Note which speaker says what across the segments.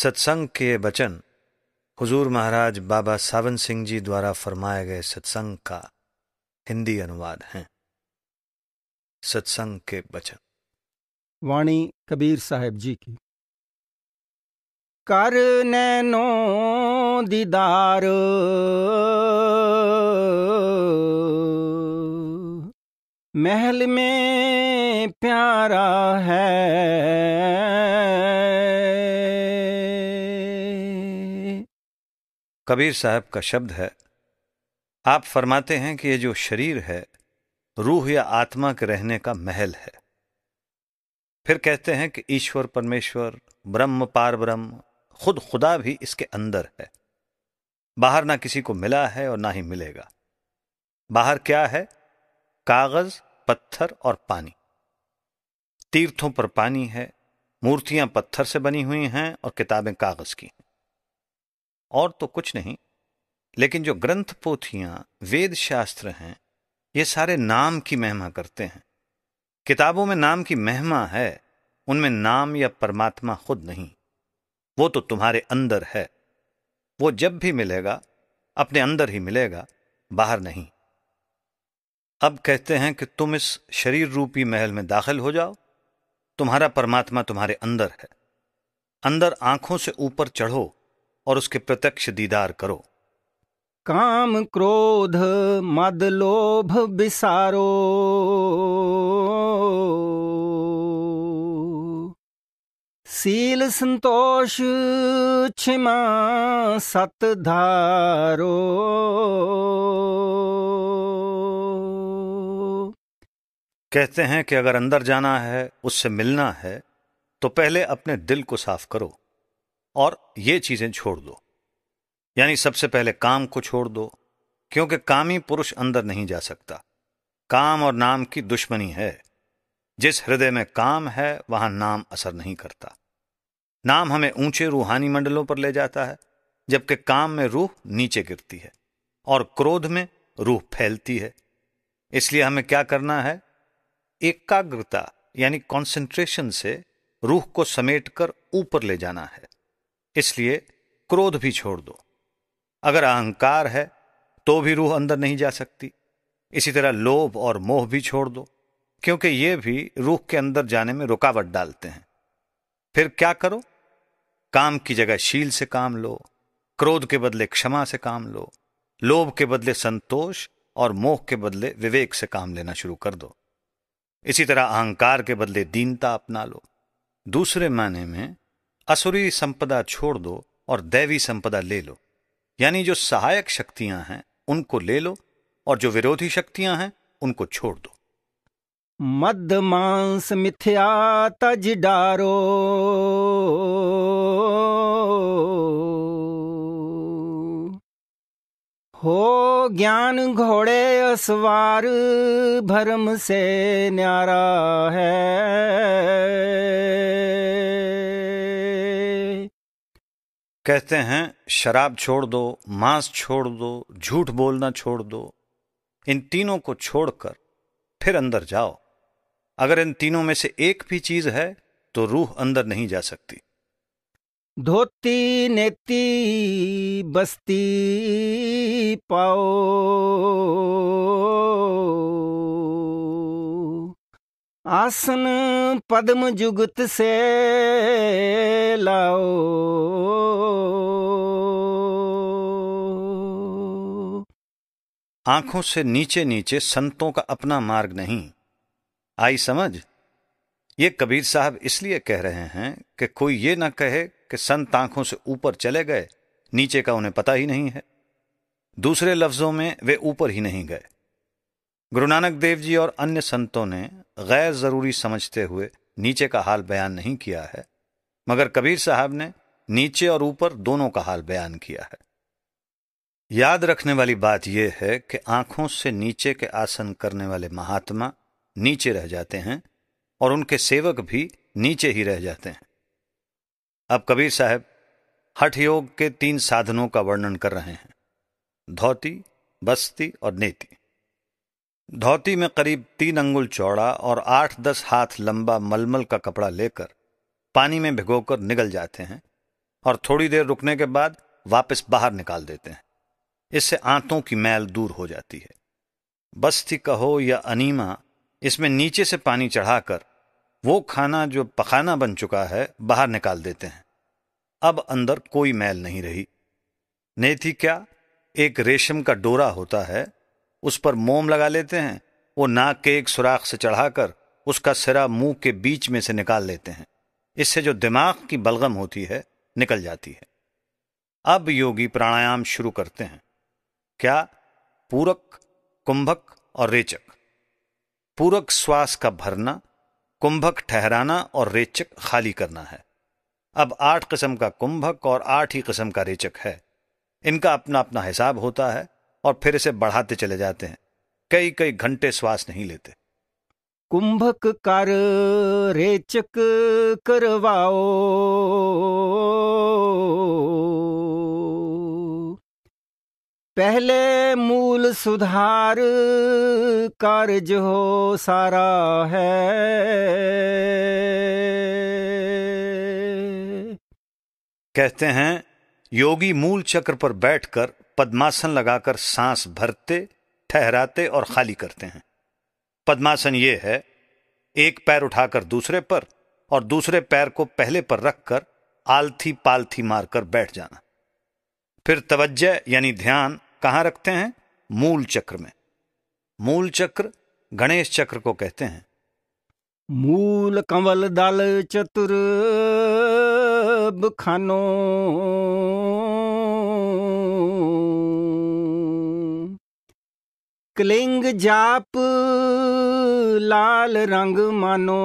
Speaker 1: सत्संग के वचन हुजूर महाराज बाबा सावन सिंह जी द्वारा फरमाए गए सत्संग का हिंदी अनुवाद है सत्संग के वचन
Speaker 2: वाणी कबीर साहेब जी की कर नैनो दीदार महल में प्यारा है
Speaker 1: कबीर साहब का शब्द है आप फरमाते हैं कि ये जो शरीर है रूह या आत्मा के रहने का महल है फिर कहते हैं कि ईश्वर परमेश्वर ब्रह्म पार ब्रह्म खुद खुदा भी इसके अंदर है बाहर ना किसी को मिला है और ना ही मिलेगा बाहर क्या है कागज पत्थर और पानी तीर्थों पर पानी है मूर्तियां पत्थर से बनी हुई हैं और किताबें कागज की हैं और तो कुछ नहीं लेकिन जो ग्रंथ पोथियां वेद शास्त्र हैं ये सारे नाम की महिमा करते हैं किताबों में नाम की महिमा है उनमें नाम या परमात्मा खुद नहीं वो तो तुम्हारे अंदर है वो जब भी मिलेगा अपने अंदर ही मिलेगा बाहर नहीं अब कहते हैं कि तुम इस शरीर रूपी महल में दाखिल हो जाओ तुम्हारा परमात्मा तुम्हारे अंदर है अंदर आंखों से ऊपर चढ़ो और उसके प्रत्यक्ष दीदार करो काम
Speaker 2: क्रोध मद लोभ बिसारो सील संतोष क्षमा सत धारो
Speaker 1: कहते हैं कि अगर अंदर जाना है उससे मिलना है तो पहले अपने दिल को साफ करो और ये चीजें छोड़ दो यानी सबसे पहले काम को छोड़ दो क्योंकि कामी पुरुष अंदर नहीं जा सकता काम और नाम की दुश्मनी है जिस हृदय में काम है वहां नाम असर नहीं करता नाम हमें ऊंचे रूहानी मंडलों पर ले जाता है जबकि काम में रूह नीचे गिरती है और क्रोध में रूह फैलती है इसलिए हमें क्या करना है एकाग्रता यानी कंसंट्रेशन से रूह को समेटकर ऊपर ले जाना है इसलिए क्रोध भी छोड़ दो अगर अहंकार है तो भी रूह अंदर नहीं जा सकती इसी तरह लोभ और मोह भी छोड़ दो क्योंकि ये भी रूह के अंदर जाने में रुकावट डालते हैं फिर क्या करो काम की जगह शील से काम लो क्रोध के बदले क्षमा से काम लो लोभ के बदले संतोष और मोह के बदले विवेक से काम लेना शुरू कर दो इसी तरह अहंकार के बदले दीनता अपना लो दूसरे मायने में असुरी संपदा छोड़ दो और दैवी संपदा ले लो यानी जो सहायक शक्तियां हैं उनको ले लो और जो विरोधी शक्तियां हैं उनको छोड़ दो
Speaker 2: मद मांस मिथ्या तज डारो हो ज्ञान घोड़े असवार भरम से न्यारा
Speaker 1: है कहते हैं शराब छोड़ दो मांस छोड़ दो झूठ बोलना छोड़ दो इन तीनों को छोड़कर फिर अंदर जाओ अगर इन तीनों में से एक भी चीज है तो रूह अंदर नहीं जा सकती
Speaker 2: धोती नेती बस्ती पाओ आसन पद्म जुगत से लाओ
Speaker 1: आंखों से नीचे नीचे संतों का अपना मार्ग नहीं आई समझ ये कबीर साहब इसलिए कह रहे हैं कि कोई ये ना कहे कि संत आंखों से ऊपर चले गए नीचे का उन्हें पता ही नहीं है दूसरे लफ्जों में वे ऊपर ही नहीं गए गुरु नानक देव जी और अन्य संतों ने गैर ज़रूरी समझते हुए नीचे का हाल बयान नहीं किया है मगर कबीर साहब ने नीचे और ऊपर दोनों का हाल बयान किया है याद रखने वाली बात यह है कि आंखों से नीचे के आसन करने वाले महात्मा नीचे रह जाते हैं और उनके सेवक भी नीचे ही रह जाते हैं अब कबीर साहब हठ योग के तीन साधनों का वर्णन कर रहे हैं धोती बस्ती और नेती धोती में करीब तीन अंगुल चौड़ा और आठ दस हाथ लंबा मलमल का कपड़ा लेकर पानी में भिगोकर निकल जाते हैं और थोड़ी देर रुकने के बाद वापस बाहर निकाल देते हैं इससे आंतों की मैल दूर हो जाती है बस्ती कहो या अनीमा इसमें नीचे से पानी चढ़ाकर वो खाना जो पखाना बन चुका है बाहर निकाल देते हैं अब अंदर कोई मैल नहीं रही थी क्या एक रेशम का डोरा होता है उस पर मोम लगा लेते हैं वो नाक के एक सुराख से चढ़ाकर उसका सिरा मुंह के बीच में से निकाल लेते हैं इससे जो दिमाग की बलगम होती है निकल जाती है अब योगी प्राणायाम शुरू करते हैं क्या पूरक कुंभक और रेचक पूरक श्वास का भरना कुंभक ठहराना और रेचक खाली करना है अब आठ किस्म का कुंभक और आठ ही किस्म का रेचक है इनका अपना अपना हिसाब होता है और फिर इसे बढ़ाते चले जाते हैं कई कई घंटे श्वास नहीं लेते कुंभक
Speaker 2: कर रेचक करवाओ पहले मूल सुधार कार्य हो सारा है
Speaker 1: कहते हैं योगी मूल चक्र पर बैठकर पद्मासन लगाकर सांस भरते ठहराते और खाली करते हैं पद्मासन ये है एक पैर उठाकर दूसरे पर और दूसरे पैर को पहले पर रखकर आलथी पालथी मारकर बैठ जाना फिर तवज्जे यानी ध्यान कहां रखते हैं मूल चक्र में मूल चक्र गणेश चक्र को कहते हैं
Speaker 2: मूल कंवल दल चतुर सब खानो कलिंग जाप लाल रंग मानो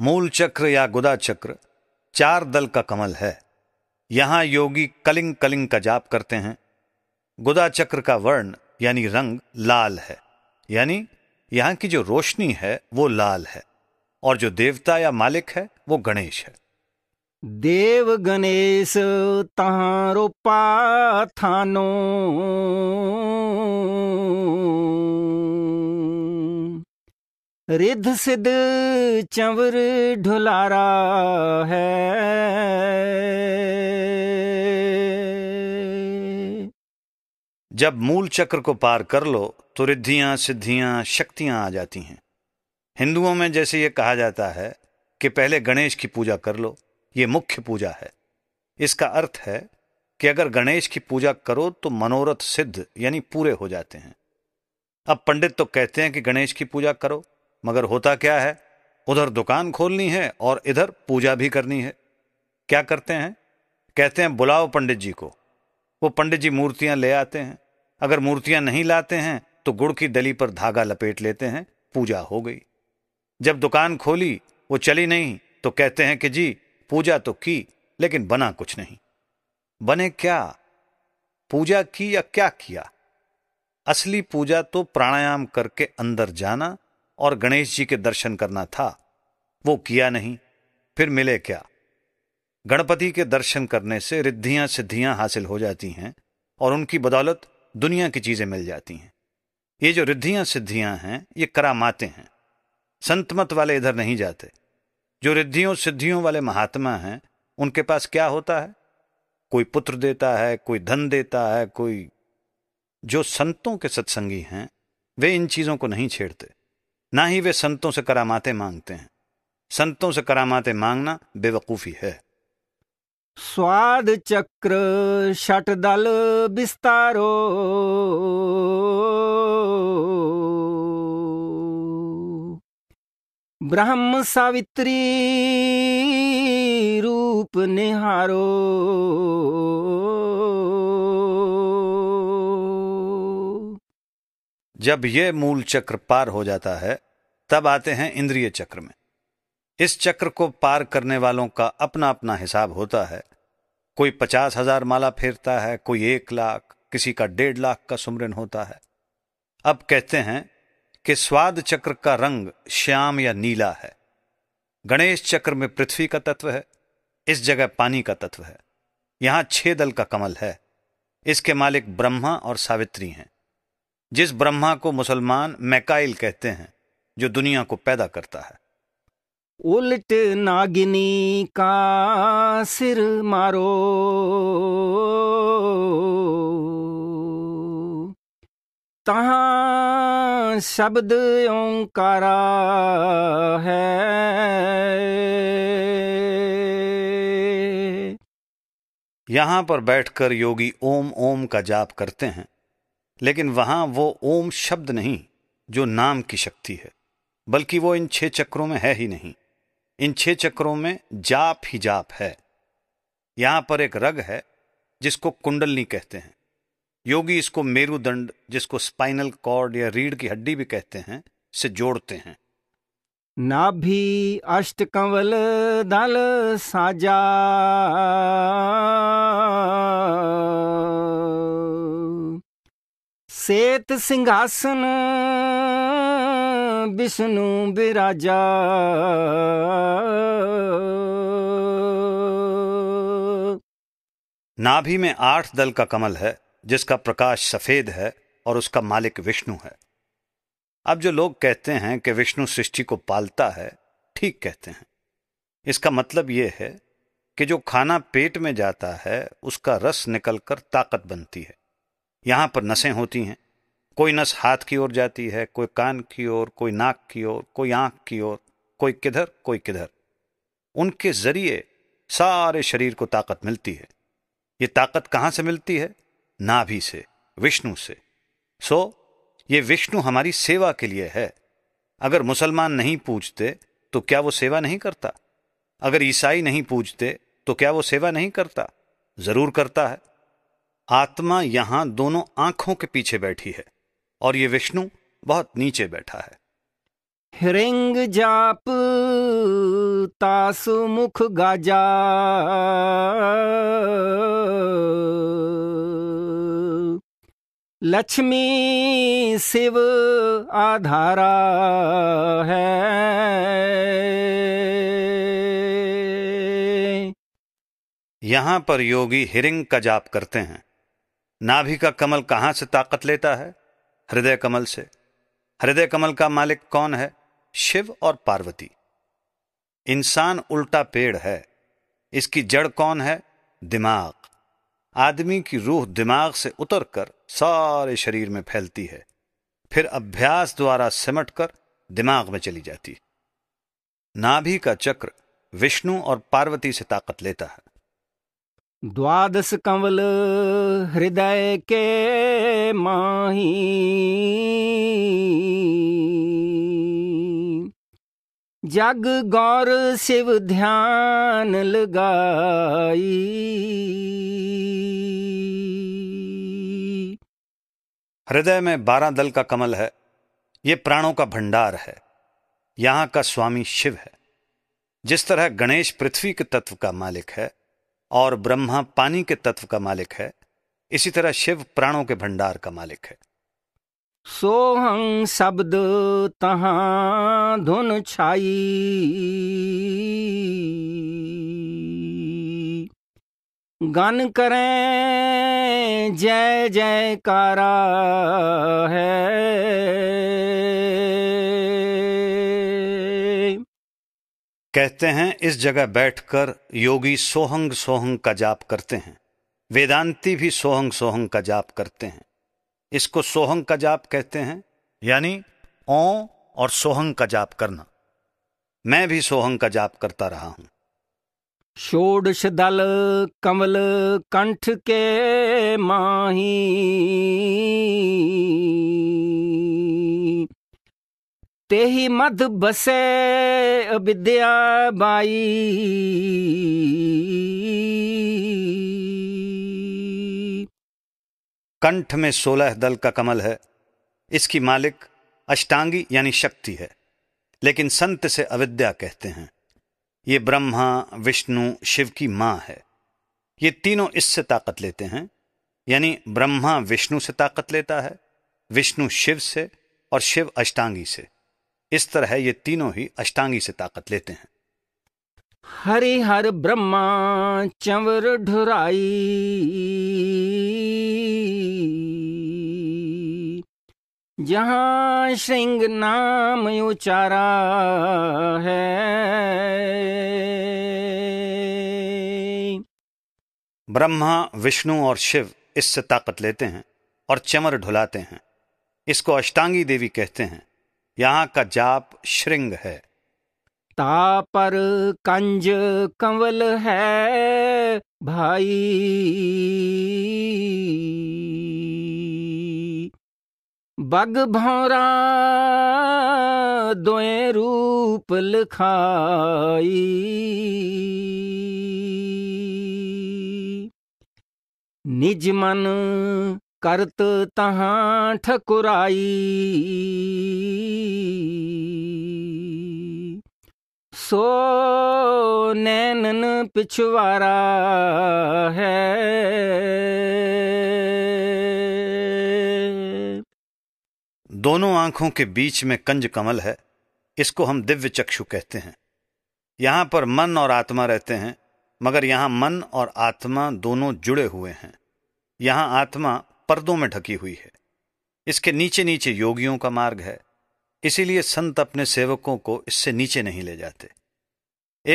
Speaker 1: मूल चक्र या गुदा चक्र चार दल का कमल है यहां योगी कलिंग कलिंग का जाप करते हैं गुदा चक्र का वर्ण यानी रंग लाल है यानी यहाँ की जो रोशनी है वो लाल है और जो देवता या मालिक है वो गणेश है देव
Speaker 2: गणेश तारो पाथानो रिद्ध सिद्ध चंवर ढुलारा है
Speaker 1: जब मूल चक्र को पार कर लो तो रिद्धियां सिद्धियां शक्तियां आ जाती हैं हिंदुओं में जैसे ये कहा जाता है कि पहले गणेश की पूजा कर लो ये मुख्य पूजा है इसका अर्थ है कि अगर गणेश की पूजा करो तो मनोरथ सिद्ध यानी पूरे हो जाते हैं अब पंडित तो कहते हैं कि गणेश की पूजा करो मगर होता क्या है उधर दुकान खोलनी है और इधर पूजा भी करनी है क्या करते हैं कहते हैं बुलाओ पंडित जी को वो पंडित जी मूर्तियां ले आते हैं अगर मूर्तियां नहीं लाते हैं तो गुड़ की दली पर धागा लपेट लेते हैं पूजा हो गई जब दुकान खोली वो चली नहीं तो कहते हैं कि जी पूजा तो की लेकिन बना कुछ नहीं बने क्या पूजा की या क्या किया असली पूजा तो प्राणायाम करके अंदर जाना और गणेश जी के दर्शन करना था वो किया नहीं फिर मिले क्या गणपति के दर्शन करने से रिद्धियां सिद्धियां हासिल हो जाती हैं और उनकी बदौलत दुनिया की चीजें मिल जाती हैं ये जो रिद्धियां सिद्धियां हैं ये करामाते हैं संतमत वाले इधर नहीं जाते जो रिद्धियों सिद्धियों वाले महात्मा हैं उनके पास क्या होता है कोई पुत्र देता है कोई धन देता है कोई जो संतों के सत्संगी हैं वे इन चीजों को नहीं छेड़ते ना ही वे संतों से करामाते मांगते हैं संतों से करामाते मांगना बेवकूफ़ी है
Speaker 2: स्वाद चक्र शट दल विस्तारो ब्रह्म सावित्री रूप निहारो
Speaker 1: जब यह मूल चक्र पार हो जाता है तब आते हैं इंद्रिय चक्र में इस चक्र को पार करने वालों का अपना अपना हिसाब होता है कोई पचास हजार माला फेरता है कोई एक लाख किसी का डेढ़ लाख का सुमरन होता है अब कहते हैं कि स्वाद चक्र का रंग श्याम या नीला है गणेश चक्र में पृथ्वी का तत्व है इस जगह पानी का तत्व है यहां छह दल का कमल है इसके मालिक ब्रह्मा और सावित्री हैं जिस ब्रह्मा को मुसलमान मैकाइल कहते हैं जो दुनिया को पैदा करता है
Speaker 2: उलट नागिनी का सिर मारो तहाँ शब्द ओंकारा
Speaker 1: है यहां पर बैठकर योगी ओम ओम का जाप करते हैं लेकिन वहां वो ओम शब्द नहीं जो नाम की शक्ति है बल्कि वो इन छह चक्रों में है ही नहीं इन छह चक्रों में जाप ही जाप है यहां पर एक रग है जिसको कुंडलनी कहते हैं योगी इसको मेरुदंड जिसको स्पाइनल कॉर्ड या रीढ़ की हड्डी भी कहते हैं से जोड़ते हैं
Speaker 2: नाभि अष्ट कंवल दल साजा सेत सिंहासन विष्णु विराजा
Speaker 1: नाभि में आठ दल का कमल है जिसका प्रकाश सफेद है और उसका मालिक विष्णु है अब जो लोग कहते हैं कि विष्णु सृष्टि को पालता है ठीक कहते हैं इसका मतलब यह है कि जो खाना पेट में जाता है उसका रस निकलकर ताकत बनती है यहां पर नसें होती हैं कोई नस हाथ की ओर जाती है कोई कान की ओर कोई नाक की ओर कोई आंख की ओर कोई किधर कोई किधर उनके जरिए सारे शरीर को ताकत मिलती है ये ताकत कहाँ से मिलती है नाभि से विष्णु से सो ये विष्णु हमारी सेवा के लिए है अगर मुसलमान नहीं पूजते तो क्या वो सेवा नहीं करता अगर ईसाई नहीं पूजते तो क्या वो सेवा नहीं करता जरूर करता है आत्मा यहां दोनों आंखों के पीछे बैठी है और ये विष्णु बहुत नीचे बैठा
Speaker 2: है रिंग जाप तासुमुख गाजा लक्ष्मी शिव आधारा है
Speaker 1: यहां पर योगी हिरिंग का जाप करते हैं नाभि का कमल कहां से ताकत लेता है हृदय कमल से हृदय कमल का मालिक कौन है शिव और पार्वती इंसान उल्टा पेड़ है इसकी जड़ कौन है दिमाग आदमी की रूह दिमाग से उतरकर सारे शरीर में फैलती है फिर अभ्यास द्वारा सिमट कर दिमाग में चली जाती है नाभि का चक्र विष्णु और पार्वती से ताकत लेता है
Speaker 2: द्वादश कंवल हृदय के माही जग गौर शिव ध्यान लगाई
Speaker 1: हृदय में बारह दल का कमल है ये प्राणों का भंडार है यहां का स्वामी शिव है जिस तरह गणेश पृथ्वी के तत्व का मालिक है और ब्रह्मा पानी के तत्व का मालिक है इसी तरह शिव प्राणों के भंडार का मालिक है
Speaker 2: सोहं शब्द तहा धुन छाई गन करें जय जयकारा
Speaker 1: है कहते हैं इस जगह बैठकर योगी सोहंग सोहंग का जाप करते हैं वेदांती भी सोहंग सोहंग का जाप करते हैं इसको सोहंग का जाप कहते हैं यानी ओ और सोहंग का जाप करना मैं भी सोहंग का जाप करता रहा हूं षोडश दल
Speaker 2: कमल कंठ के माही ते ही मध बसे
Speaker 1: विद्या बाई कंठ में सोलह दल का कमल है इसकी मालिक अष्टांगी यानी शक्ति है लेकिन संत से अविद्या कहते हैं ये ब्रह्मा विष्णु शिव की मां है ये तीनों इससे ताकत लेते हैं यानी ब्रह्मा विष्णु से ताकत लेता है विष्णु शिव से और शिव अष्टांगी से इस तरह ये तीनों ही अष्टांगी से ताकत लेते हैं
Speaker 2: हरिहर ब्रह्मा चवर ढुराई जहां श्रृंग नाम उचारा
Speaker 1: है ब्रह्मा विष्णु और शिव इससे ताकत लेते हैं और चमर ढुलाते हैं इसको अष्टांगी देवी कहते हैं यहाँ का जाप श्रृंग है
Speaker 2: तापर कंज कंवल है भाई बग भौरा दोए रूप लिखाई निज मन करत तहां ठकुराई सो नैनन पिछवारा
Speaker 1: है दोनों आंखों के बीच में कंज कमल है इसको हम दिव्य चक्षु कहते हैं यहां पर मन और आत्मा रहते हैं मगर यहां मन और आत्मा दोनों जुड़े हुए हैं यहां आत्मा पर्दों में ढकी हुई है इसके नीचे नीचे योगियों का मार्ग है इसीलिए संत अपने सेवकों को इससे नीचे नहीं ले जाते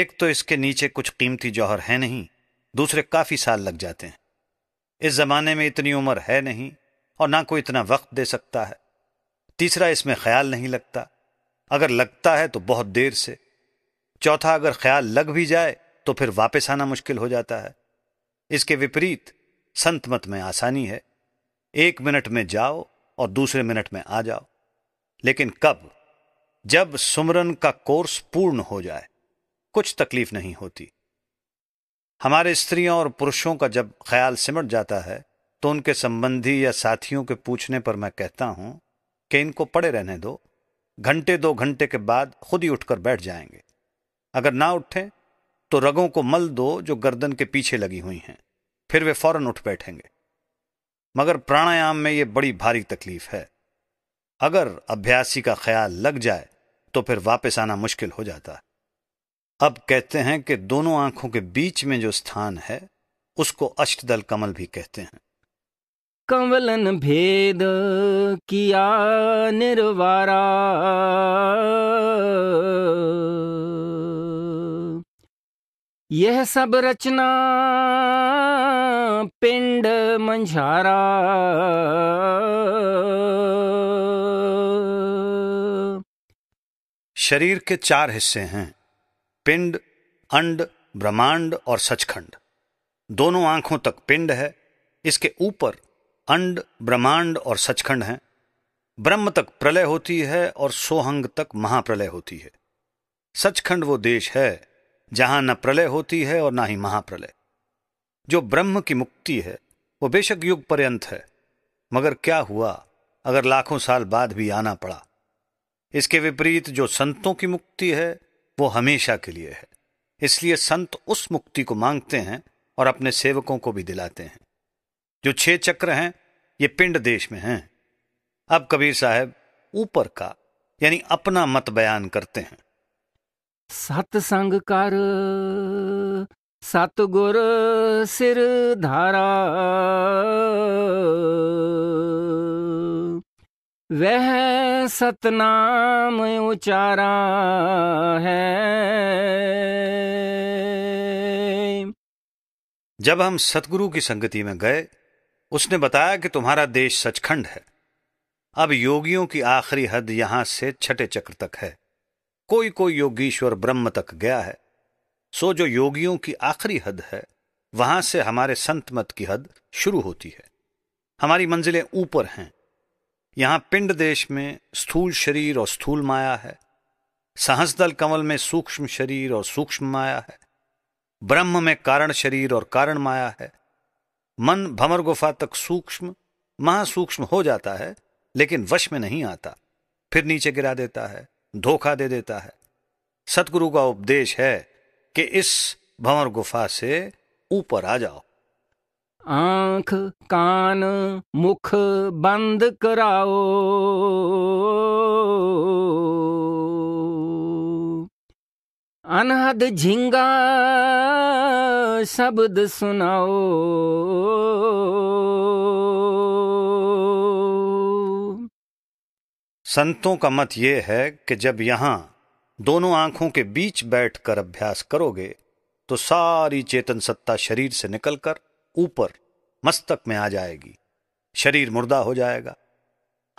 Speaker 1: एक तो इसके नीचे कुछ कीमती जौहर है नहीं दूसरे काफी साल लग जाते हैं इस जमाने में इतनी उम्र है नहीं और ना कोई इतना वक्त दे सकता है तीसरा इसमें ख्याल नहीं लगता अगर लगता है तो बहुत देर से चौथा अगर ख्याल लग भी जाए तो फिर वापस आना मुश्किल हो जाता है इसके विपरीत संत मत में आसानी है एक मिनट में जाओ और दूसरे मिनट में आ जाओ लेकिन कब जब सुमरन का कोर्स पूर्ण हो जाए कुछ तकलीफ नहीं होती हमारे स्त्रियों और पुरुषों का जब ख्याल सिमट जाता है तो उनके संबंधी या साथियों के पूछने पर मैं कहता हूं कि इनको पड़े रहने दो घंटे दो घंटे के बाद खुद ही उठकर बैठ जाएंगे अगर ना उठें तो रगों को मल दो जो गर्दन के पीछे लगी हुई हैं फिर वे फौरन उठ बैठेंगे मगर प्राणायाम में यह बड़ी भारी तकलीफ है अगर अभ्यासी का ख्याल लग जाए तो फिर वापस आना मुश्किल हो जाता है अब कहते हैं कि दोनों आंखों के बीच में जो स्थान है उसको अष्टदल कमल भी कहते हैं
Speaker 2: कमलन भेद किया निर्वारा यह सब रचना पिंड मंझारा
Speaker 1: शरीर के चार हिस्से हैं पिंड अंड ब्रह्मांड और सचखंड दोनों आंखों तक पिंड है इसके ऊपर अंड ब्रह्मांड और सचखंड हैं ब्रह्म तक प्रलय होती है और सोहंग तक महाप्रलय होती है सचखंड वो देश है जहां न प्रलय होती है और ना ही महाप्रलय जो ब्रह्म की मुक्ति है वो बेशक युग पर्यंत है मगर क्या हुआ अगर लाखों साल बाद भी आना पड़ा इसके विपरीत जो संतों की मुक्ति है वो हमेशा के लिए है इसलिए संत उस मुक्ति को मांगते हैं और अपने सेवकों को भी दिलाते हैं जो छह चक्र हैं ये पिंड देश में हैं अब कबीर साहब ऊपर का यानी अपना मत बयान करते हैं
Speaker 2: कर सतगुर सिर धारा वह सतनाम उचारा
Speaker 1: है जब हम सतगुरु की संगति में गए उसने बताया कि तुम्हारा देश सचखंड है अब योगियों की आखिरी हद यहां से छठे चक्र तक है कोई कोई योगीश्वर ब्रह्म तक गया है सो जो योगियों की आखिरी हद है वहां से हमारे संत मत की हद शुरू होती है हमारी मंजिलें ऊपर हैं यहां पिंड देश में स्थूल शरीर और स्थूल माया है सहसदल कमल में सूक्ष्म शरीर और सूक्ष्म माया है ब्रह्म में कारण शरीर और कारण माया है मन भमर गुफा तक सूक्ष्म महासूक्ष्म हो जाता है लेकिन वश में नहीं आता फिर नीचे गिरा देता है धोखा दे देता है सतगुरु का उपदेश है कि इस भंवर गुफा से ऊपर आ जाओ
Speaker 2: आंख कान मुख बंद कराओ अनहद झिंगा शब्द सुनाओ
Speaker 1: संतों का मत ये है कि जब यहां दोनों आंखों के बीच बैठकर अभ्यास करोगे तो सारी चेतन सत्ता शरीर से निकलकर ऊपर मस्तक में आ जाएगी शरीर मुर्दा हो जाएगा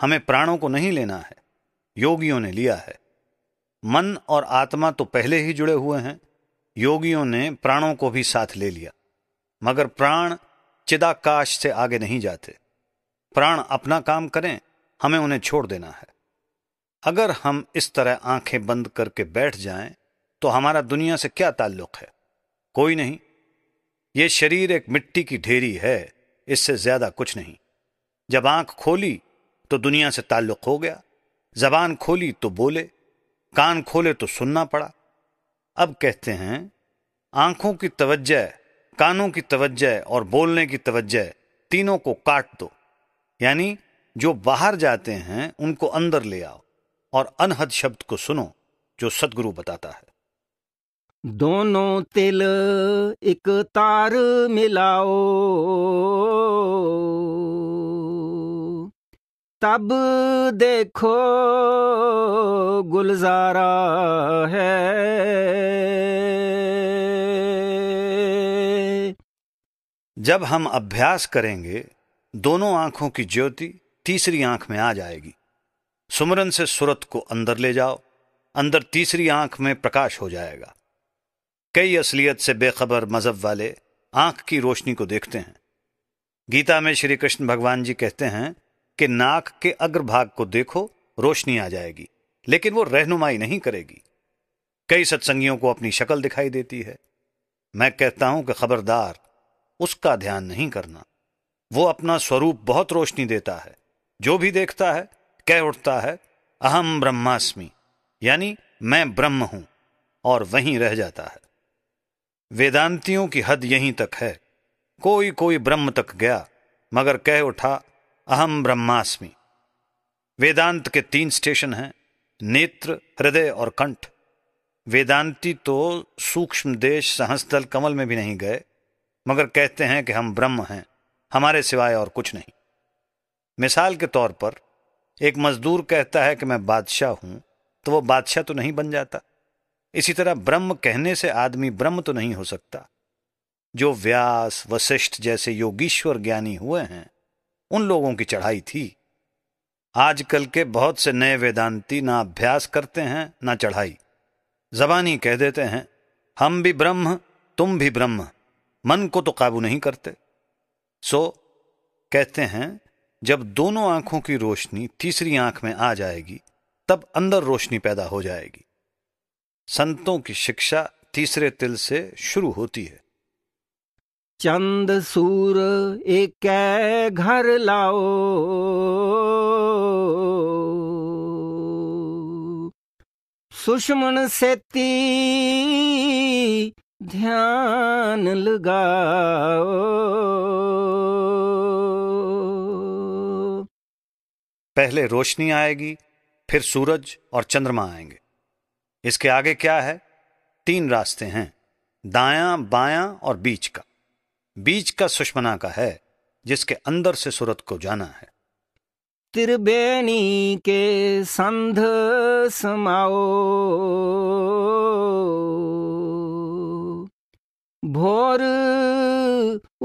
Speaker 1: हमें प्राणों को नहीं लेना है योगियों ने लिया है मन और आत्मा तो पहले ही जुड़े हुए हैं योगियों ने प्राणों को भी साथ ले लिया मगर प्राण चिदाकाश से आगे नहीं जाते प्राण अपना काम करें हमें उन्हें छोड़ देना है अगर हम इस तरह आंखें बंद करके बैठ जाएं तो हमारा दुनिया से क्या ताल्लुक है कोई नहीं ये शरीर एक मिट्टी की ढेरी है इससे ज्यादा कुछ नहीं जब आंख खोली तो दुनिया से ताल्लुक हो गया जबान खोली तो बोले कान खोले तो सुनना पड़ा अब कहते हैं आंखों की तवज्जह कानों की तवज्जह और बोलने की तवज्जह तीनों को काट दो यानी जो बाहर जाते हैं उनको अंदर ले आओ और अनहद शब्द को सुनो जो सदगुरु बताता है
Speaker 2: दोनों तिल एक तार मिलाओ तब देखो गुलजारा है
Speaker 1: जब हम अभ्यास करेंगे दोनों आंखों की ज्योति तीसरी आंख में आ जाएगी सुमरन से सुरत को अंदर ले जाओ अंदर तीसरी आंख में प्रकाश हो जाएगा कई असलियत से बेखबर मजहब वाले आंख की रोशनी को देखते हैं गीता में श्री कृष्ण भगवान जी कहते हैं कि नाक के अग्रभाग को देखो रोशनी आ जाएगी लेकिन वो रहनुमाई नहीं करेगी कई सत्संगियों को अपनी शक्ल दिखाई देती है मैं कहता हूं कि खबरदार उसका ध्यान नहीं करना वो अपना स्वरूप बहुत रोशनी देता है जो भी देखता है कह उठता है अहम ब्रह्मास्मि यानी मैं ब्रह्म हूं और वहीं रह जाता है वेदांतियों की हद यहीं तक है कोई कोई ब्रह्म तक गया मगर कह उठा अहम ब्रह्मास्मि वेदांत के तीन स्टेशन हैं नेत्र हृदय और कंठ वेदांती तो सूक्ष्म देश सहस्तल कमल में भी नहीं गए मगर कहते हैं कि हम ब्रह्म हैं हमारे सिवाय और कुछ नहीं मिसाल के तौर पर एक मजदूर कहता है कि मैं बादशाह हूं तो वो बादशाह तो नहीं बन जाता इसी तरह ब्रह्म कहने से आदमी ब्रह्म तो नहीं हो सकता जो व्यास वशिष्ठ जैसे योगीश्वर ज्ञानी हुए हैं उन लोगों की चढ़ाई थी आजकल के बहुत से नए वेदांती ना अभ्यास करते हैं ना चढ़ाई जबानी कह देते हैं हम भी ब्रह्म तुम भी ब्रह्म मन को तो काबू नहीं करते सो कहते हैं जब दोनों आंखों की रोशनी तीसरी आंख में आ जाएगी तब अंदर रोशनी पैदा हो जाएगी संतों की शिक्षा तीसरे तिल से शुरू होती है चंद
Speaker 2: सूर एक घर लाओ सुष्मन सेती ध्यान लगाओ
Speaker 1: पहले रोशनी आएगी फिर सूरज और चंद्रमा आएंगे इसके आगे क्या है तीन रास्ते हैं दायां बायां और बीच का बीच का सुषमना का है जिसके अंदर से सूरत को जाना है
Speaker 2: त्रिवेणी के संध समाओ भोर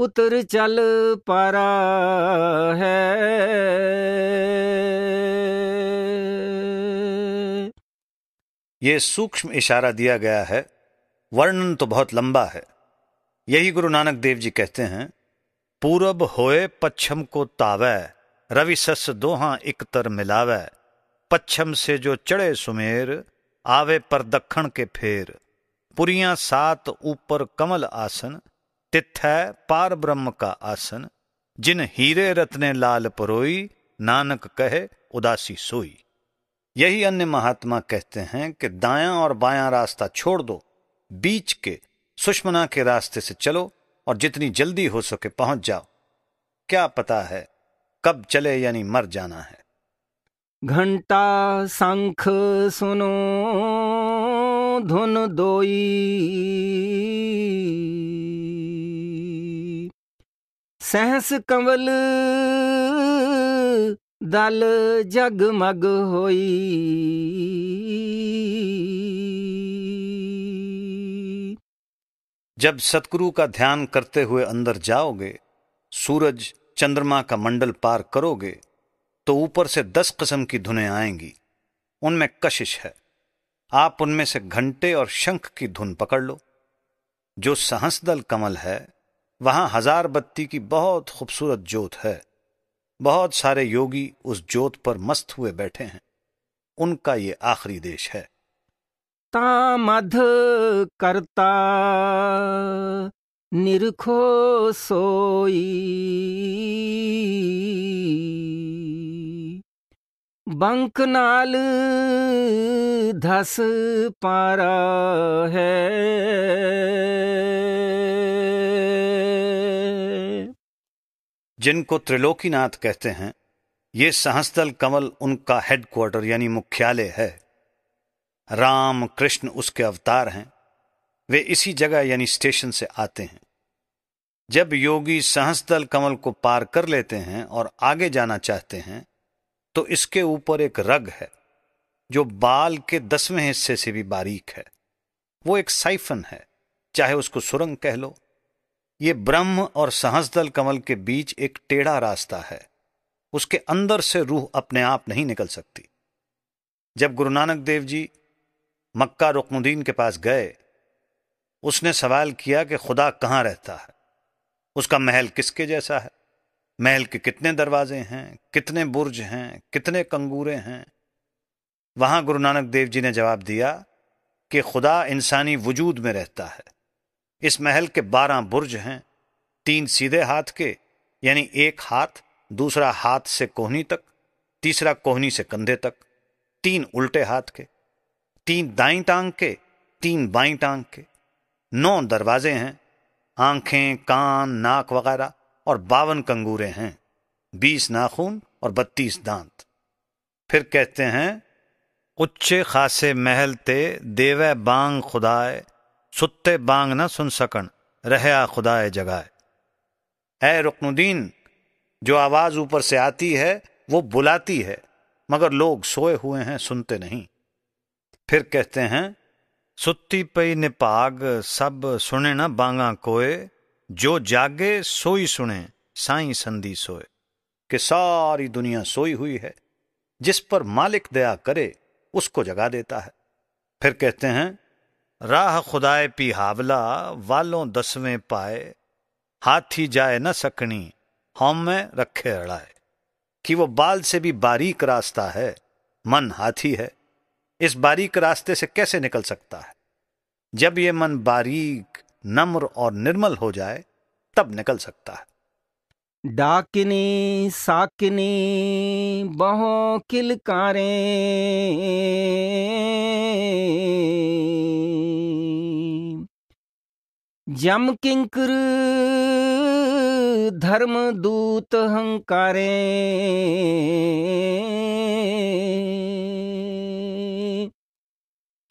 Speaker 2: उतर चल पारा है
Speaker 1: ये सूक्ष्म इशारा दिया गया है वर्णन तो बहुत लंबा है यही गुरु नानक देव जी कहते हैं पूरब होए पच्छम को तावै रवि सस दोहा इकतर मिलावै पच्छम से जो चढ़े सुमेर आवे पर दक्षिण के फेर पुरिया सात ऊपर कमल आसन तिथ है पार ब्रह्म का आसन जिन हीरे रत्ने लाल परोई नानक कहे उदासी सोई यही अन्य महात्मा कहते हैं कि दायां और बायां रास्ता छोड़ दो बीच के सुषमना के रास्ते से चलो और जितनी जल्दी हो सके पहुंच जाओ क्या पता है कब चले यानी मर जाना है
Speaker 2: घंटा शंख सुनो धुन दोई सहस कंवल दल जगमग होई
Speaker 1: जब सतगुरु का ध्यान करते हुए अंदर जाओगे सूरज चंद्रमा का मंडल पार करोगे तो ऊपर से दस किस्म की धुनें आएंगी उनमें कशिश है आप उनमें से घंटे और शंख की धुन पकड़ लो जो सहसदल कमल है वहां हजार बत्ती की बहुत खूबसूरत जोत है बहुत सारे योगी उस जोत पर मस्त हुए बैठे हैं उनका ये आखिरी देश है
Speaker 2: तामध करता निरखो सोई बंक नाल धस पारा
Speaker 1: है जिनको त्रिलोकीनाथ कहते हैं ये सहस्तल कमल उनका हेडक्वार्टर यानी मुख्यालय है राम कृष्ण उसके अवतार हैं वे इसी जगह यानी स्टेशन से आते हैं जब योगी सहस्तल कमल को पार कर लेते हैं और आगे जाना चाहते हैं तो इसके ऊपर एक रग है जो बाल के दसवें हिस्से से भी बारीक है वो एक साइफन है चाहे उसको सुरंग कह लो ये ब्रह्म और सहसदल कमल के बीच एक टेढ़ा रास्ता है उसके अंदर से रूह अपने आप नहीं निकल सकती जब गुरु नानक देव जी मक्का रुकमुद्दीन के पास गए उसने सवाल किया कि खुदा कहाँ रहता है उसका महल किसके जैसा है महल के कितने दरवाजे हैं कितने बुर्ज हैं कितने कंगूरे हैं वहां गुरु नानक देव जी ने जवाब दिया कि खुदा इंसानी वजूद में रहता है इस महल के बारह बुर्ज हैं तीन सीधे हाथ के यानी एक हाथ दूसरा हाथ से कोहनी तक तीसरा कोहनी से कंधे तक तीन उल्टे हाथ के तीन दाई टांग के तीन बाई टांग के नौ दरवाजे हैं आंखें कान नाक वगैरह और बावन कंगूरे हैं बीस नाखून और बत्तीस दांत फिर कहते हैं उच्चे खासे महल ते देवे बांग खुदाए सुत्ते बांग न सुन सकन रहया खुदाए जगाए ऐ रुकनुद्दीन जो आवाज ऊपर से आती है वो बुलाती है मगर लोग सोए हुए हैं सुनते नहीं फिर कहते हैं सुत्ती पई निपाग सब सुने न बांगा कोय जो जागे सोई सुने साई संधि सोए कि सारी दुनिया सोई हुई है जिस पर मालिक दया करे उसको जगा देता है फिर कहते हैं राह खुदाए पी हावला वालों दसवें पाए हाथी जाए न सकनी हम में रखे अड़ाए कि वो बाल से भी बारीक रास्ता है मन हाथी है इस बारीक रास्ते से कैसे निकल सकता है जब ये मन बारीक नम्र और निर्मल हो जाए तब निकल सकता है डाकिनी साकिनी बहो
Speaker 2: किलकारें जम किंकर धर्म दूत हंकारें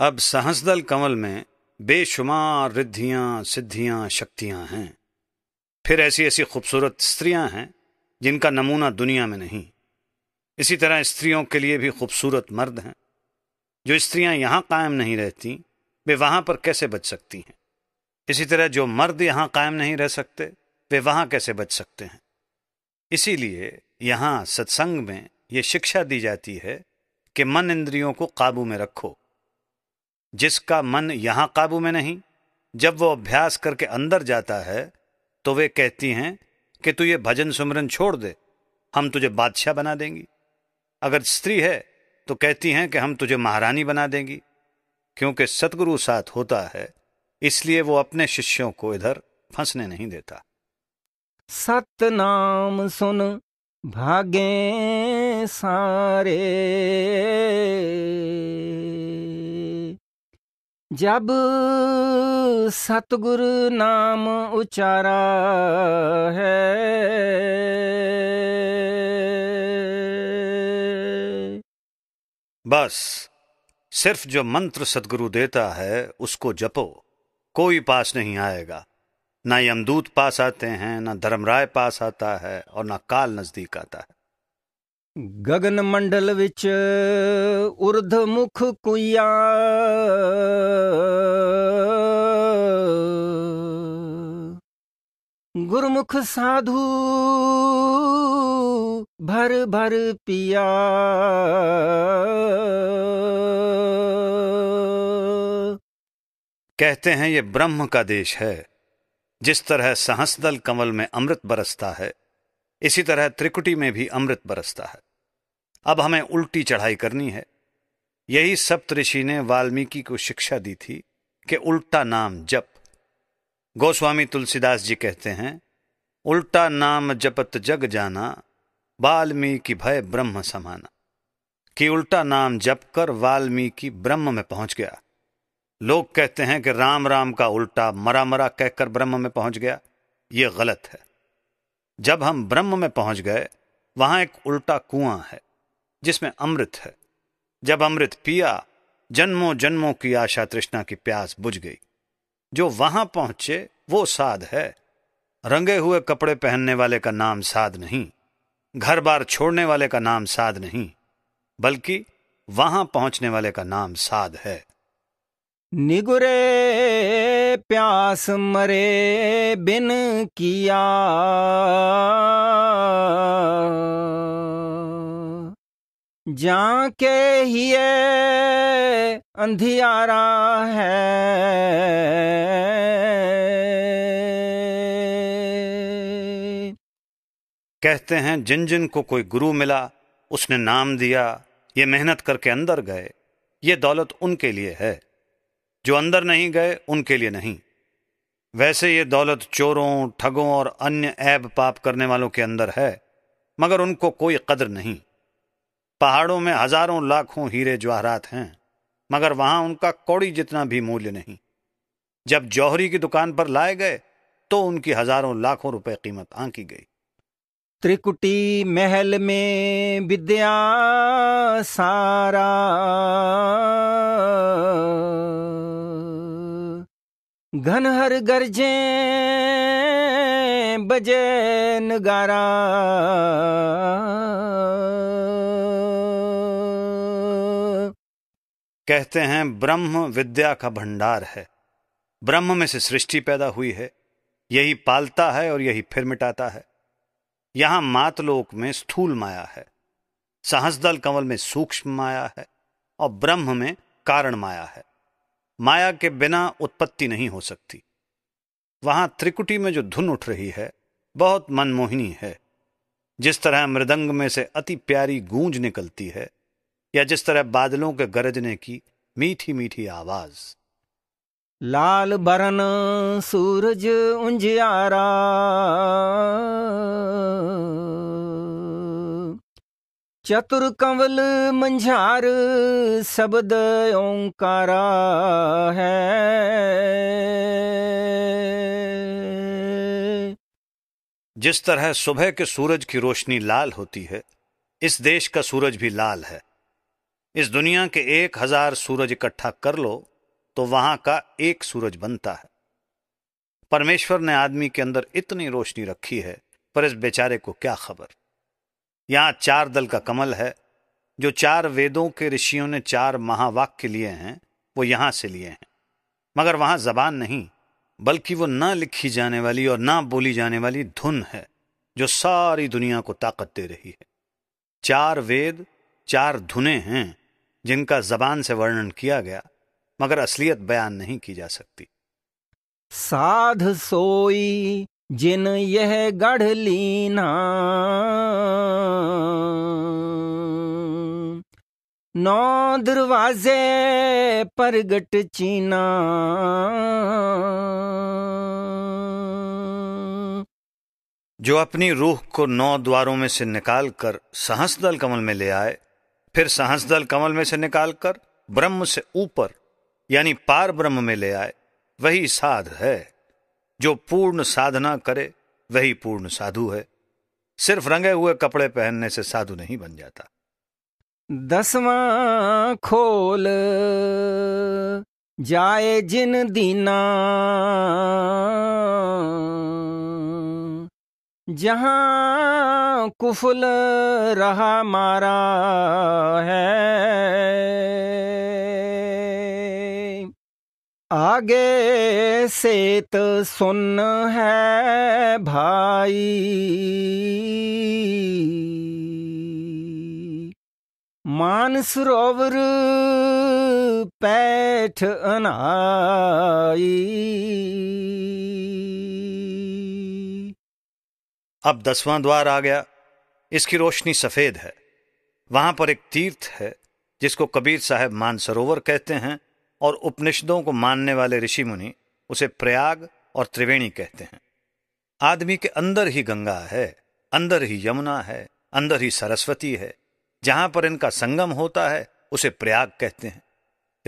Speaker 1: अब सहसदल कमल में बेशुमार रिद्धियां सिद्धियां शक्तियां हैं फिर ऐसी ऐसी खूबसूरत स्त्रियां हैं जिनका नमूना दुनिया में नहीं इसी तरह स्त्रियों के लिए भी खूबसूरत मर्द हैं जो स्त्रियां यहाँ कायम नहीं रहती वे वहाँ पर कैसे बच सकती हैं इसी तरह जो मर्द यहाँ कायम नहीं रह सकते वे वहाँ कैसे बच सकते हैं इसीलिए यहाँ सत्संग में ये शिक्षा दी जाती है कि मन इंद्रियों को काबू में रखो जिसका मन यहाँ काबू में नहीं जब वो अभ्यास करके अंदर जाता है तो वे कहती हैं कि तू ये भजन सुमरन छोड़ दे हम तुझे बादशाह बना देंगी अगर स्त्री है तो कहती हैं कि हम तुझे महारानी बना देंगी क्योंकि सतगुरु साथ होता है इसलिए वो अपने शिष्यों को इधर फंसने नहीं देता
Speaker 2: सतनाम सुन भागे सारे जब सतगुरु नाम उचारा
Speaker 1: है बस सिर्फ जो मंत्र सतगुरु देता है उसको जपो कोई पास नहीं आएगा ना यमदूत पास आते हैं ना धर्मराय पास आता है और ना काल नजदीक आता है गगन मंडल
Speaker 2: विच उर्ध मुख ਕੁਈਆ गुरमुख साधु भर भर पिया
Speaker 1: कहते हैं ये ब्रह्म का देश है जिस तरह सहसदल कमल में अमृत बरसता है इसी तरह त्रिकुटी में भी अमृत बरसता है अब हमें उल्टी चढ़ाई करनी है यही सप्तऋषि ने वाल्मीकि को शिक्षा दी थी कि उल्टा नाम जप गोस्वामी तुलसीदास जी कहते हैं उल्टा नाम जपत जग जाना वाल्मीकि भय ब्रह्म समाना कि उल्टा नाम जप कर वाल्मीकि ब्रह्म में पहुंच गया लोग कहते हैं कि राम राम का उल्टा मरा मरा कहकर ब्रह्म में पहुंच गया ये गलत है जब हम ब्रह्म में पहुंच गए वहां एक उल्टा कुआं है जिसमें अमृत है जब अमृत पिया जन्मों जन्मों की आशा तृष्णा की प्यास बुझ गई जो वहां पहुंचे वो साध है रंगे हुए कपड़े पहनने वाले का नाम साध नहीं घर बार छोड़ने वाले का नाम साध नहीं बल्कि वहां पहुंचने वाले का नाम साध है
Speaker 2: निगुरे प्यास मरे बिन किया जाके ही ये अंधियारा है
Speaker 1: कहते हैं जिन जिन को कोई गुरु मिला उसने नाम दिया ये मेहनत करके अंदर गए ये दौलत उनके लिए है जो अंदर नहीं गए उनके लिए नहीं वैसे ये दौलत चोरों ठगों और अन्य ऐब पाप करने वालों के अंदर है मगर उनको कोई कदर नहीं पहाड़ों में हजारों लाखों हीरे जवाहरात हैं मगर वहां उनका कौड़ी जितना भी मूल्य नहीं जब जौहरी की दुकान पर लाए गए तो उनकी हजारों लाखों रुपए कीमत आंकी गई
Speaker 2: त्रिकुटी महल में विद्या सारा घन हर गर्जे बजे
Speaker 1: नगारा कहते हैं ब्रह्म विद्या का भंडार है ब्रह्म में से सृष्टि पैदा हुई है यही पालता है और यही फिर मिटाता है यहां मातलोक में स्थूल माया है साहसदल कंवल में सूक्ष्म माया है और ब्रह्म में कारण माया है माया के बिना उत्पत्ति नहीं हो सकती वहां त्रिकुटी में जो धुन उठ रही है बहुत मनमोहिनी है जिस तरह मृदंग में से अति प्यारी गूंज निकलती है या जिस तरह बादलों के गरजने की मीठी मीठी आवाज
Speaker 2: लाल बरन सूरज उंजियारा चतुर कंवल मंझार शब्द ओंकारा है
Speaker 1: जिस तरह सुबह के सूरज की रोशनी लाल होती है इस देश का सूरज भी लाल है इस दुनिया के एक हजार सूरज इकट्ठा कर लो तो वहां का एक सूरज बनता है परमेश्वर ने आदमी के अंदर इतनी रोशनी रखी है पर इस बेचारे को क्या खबर यहां चार दल का कमल है जो चार वेदों के ऋषियों ने चार महावाक्य लिए हैं वो यहां से लिए हैं मगर वहां जबान नहीं बल्कि वो ना लिखी जाने वाली और ना बोली जाने वाली धुन है जो सारी दुनिया को ताकत दे रही है चार वेद चार धुने हैं जिनका जबान से वर्णन किया गया मगर असलियत बयान नहीं की जा सकती
Speaker 2: साध सोई जिन यह गढ़ लीना नौ दरवाजे परगट चीना
Speaker 1: जो अपनी रूह को नौ द्वारों में से निकाल कर सहस दल कमल में ले आए फिर दल कमल में से निकालकर ब्रह्म से ऊपर यानी पार ब्रह्म में ले आए वही साध है जो पूर्ण साधना करे वही पूर्ण साधु है सिर्फ रंगे हुए कपड़े पहनने से साधु नहीं बन जाता
Speaker 2: दसवा खोल जाए जिन दीना जहाँ कुफल रहा मारा है आगे से तो सुन है भाई मानसरोवर पैठ अनाई
Speaker 1: अब दसवां द्वार आ गया इसकी रोशनी सफ़ेद है वहां पर एक तीर्थ है जिसको कबीर साहब मानसरोवर कहते हैं और उपनिषदों को मानने वाले ऋषि मुनि उसे प्रयाग और त्रिवेणी कहते हैं आदमी के अंदर ही गंगा है अंदर ही यमुना है अंदर ही सरस्वती है जहां पर इनका संगम होता है उसे प्रयाग कहते हैं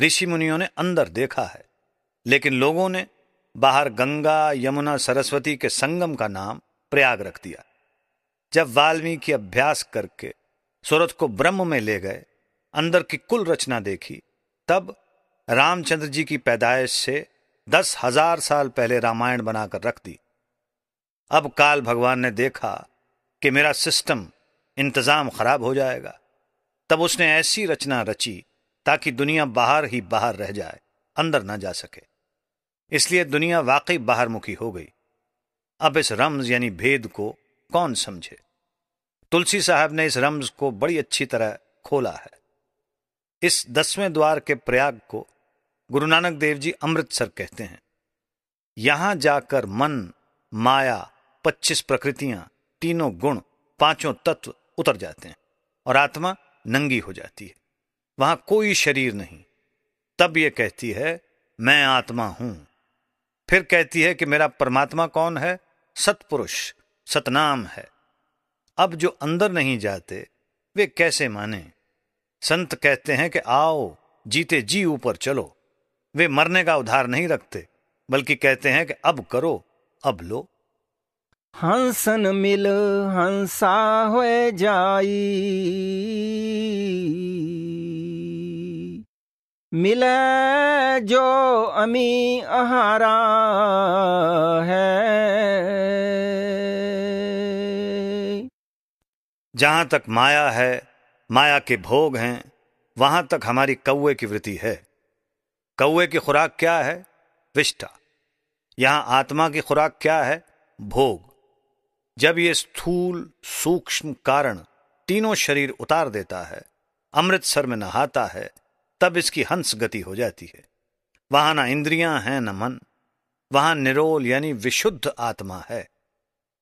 Speaker 1: ऋषि मुनियों ने अंदर देखा है लेकिन लोगों ने बाहर गंगा यमुना सरस्वती के संगम का नाम प्रयाग रख दिया जब वाल्मीकि अभ्यास करके सूरत को ब्रह्म में ले गए अंदर की कुल रचना देखी तब रामचंद्र जी की पैदाइश से दस हजार साल पहले रामायण बनाकर रख दी अब काल भगवान ने देखा कि मेरा सिस्टम इंतजाम खराब हो जाएगा तब उसने ऐसी रचना रची ताकि दुनिया बाहर ही बाहर रह जाए अंदर ना जा सके इसलिए दुनिया वाकई बाहर मुखी हो गई अब इस रम्ज यानी भेद को कौन समझे तुलसी साहब ने इस रम्ज को बड़ी अच्छी तरह खोला है इस दसवें द्वार के प्रयाग को गुरु नानक देव जी अमृतसर कहते हैं यहां जाकर मन माया पच्चीस प्रकृतियां तीनों गुण पांचों तत्व उतर जाते हैं और आत्मा नंगी हो जाती है वहां कोई शरीर नहीं तब ये कहती है मैं आत्मा हूं फिर कहती है कि मेरा परमात्मा कौन है सतपुरुष सतनाम है अब जो अंदर नहीं जाते वे कैसे माने संत कहते हैं कि आओ जीते जी ऊपर चलो वे मरने का उधार नहीं रखते बल्कि कहते हैं कि अब करो अब लो हंसन
Speaker 2: मिल हंसा हो जाई मिले जो अमी
Speaker 1: अहारा है जहां तक माया है माया के भोग हैं वहां तक हमारी कौए की वृत्ति है कौए की खुराक क्या है विष्ठा यहां आत्मा की खुराक क्या है भोग जब ये स्थूल सूक्ष्म कारण तीनों शरीर उतार देता है अमृतसर में नहाता है तब इसकी हंस गति हो जाती है वहां ना इंद्रियां हैं न मन वहां निरोल यानी विशुद्ध आत्मा है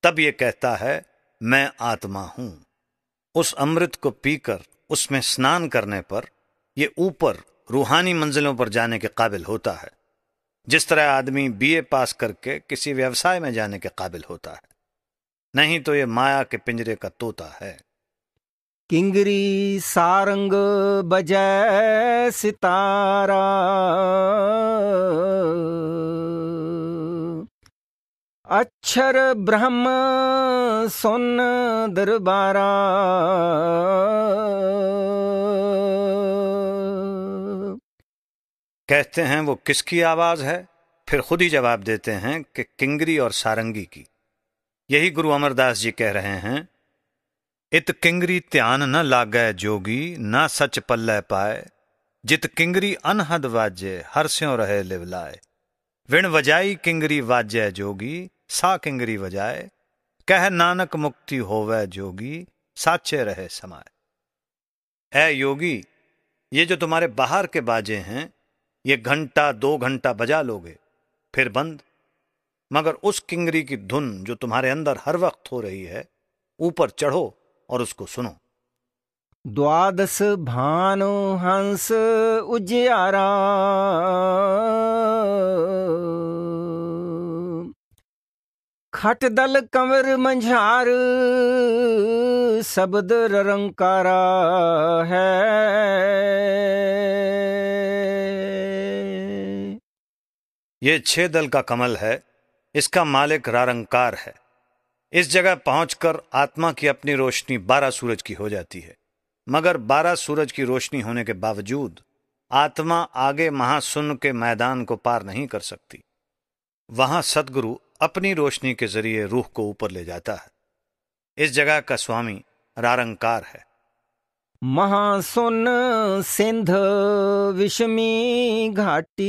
Speaker 1: तब ये कहता है मैं आत्मा हूं उस अमृत को पीकर उसमें स्नान करने पर यह ऊपर रूहानी मंजिलों पर जाने के काबिल होता है जिस तरह आदमी बीए पास करके किसी व्यवसाय में जाने के काबिल होता है नहीं तो ये माया के पिंजरे का तोता है किंगरी सारंग
Speaker 2: बजय सितारा अक्षर ब्रह्म सुन दरबारा
Speaker 1: कहते हैं वो किसकी आवाज है फिर खुद ही जवाब देते हैं कि किंगरी और सारंगी की यही गुरु अमरदास जी कह रहे हैं इत किंगरी ध्यान न लागै जोगी ना सच पल्लै पाए जित किंगरी अनहद वाजे हर स्यों रहे लिवलाए विण वजाई किंगरी वाजै जोगी सा किंगरी वजाए कह नानक मुक्ति होवे जोगी साचे रहे समाए ऐ योगी ये जो तुम्हारे बाहर के बाजे हैं ये घंटा दो घंटा बजा लोगे फिर बंद मगर उस किंगरी की धुन जो तुम्हारे अंदर हर वक्त हो रही है ऊपर चढ़ो और उसको सुनो द्वादश
Speaker 2: भानु हंस उजियारा खट दल कंवर मंझार शब्द रंकारा है
Speaker 1: ये छह दल का कमल है इसका मालिक रारंकार है इस जगह पहुंचकर आत्मा की अपनी रोशनी बारह सूरज की हो जाती है मगर बारह सूरज की रोशनी होने के बावजूद आत्मा आगे महाशून्य के मैदान को पार नहीं कर सकती वहां सदगुरु अपनी रोशनी के जरिए रूह को ऊपर ले जाता है इस जगह का स्वामी रारंकार है महासुन
Speaker 2: सिंध विषमी घाटी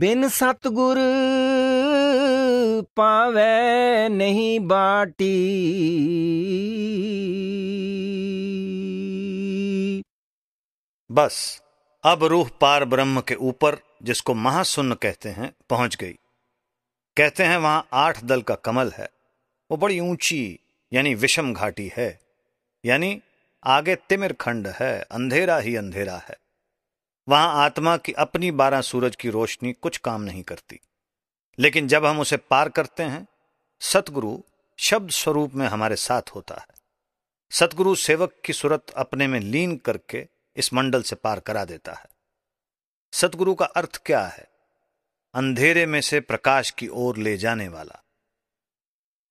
Speaker 2: बिन सतगुर पावे नहीं बाटी
Speaker 1: बस अब रूह पार ब्रह्म के ऊपर जिसको महासुन्न कहते हैं पहुंच गई कहते हैं वहां आठ दल का कमल है वो बड़ी ऊंची यानी विषम घाटी है यानी आगे तिमिर खंड है अंधेरा ही अंधेरा है वहां आत्मा की अपनी बारह सूरज की रोशनी कुछ काम नहीं करती लेकिन जब हम उसे पार करते हैं सतगुरु शब्द स्वरूप में हमारे साथ होता है सतगुरु सेवक की सूरत अपने में लीन करके इस मंडल से पार करा देता है सतगुरु का अर्थ क्या है अंधेरे में से प्रकाश की ओर ले जाने वाला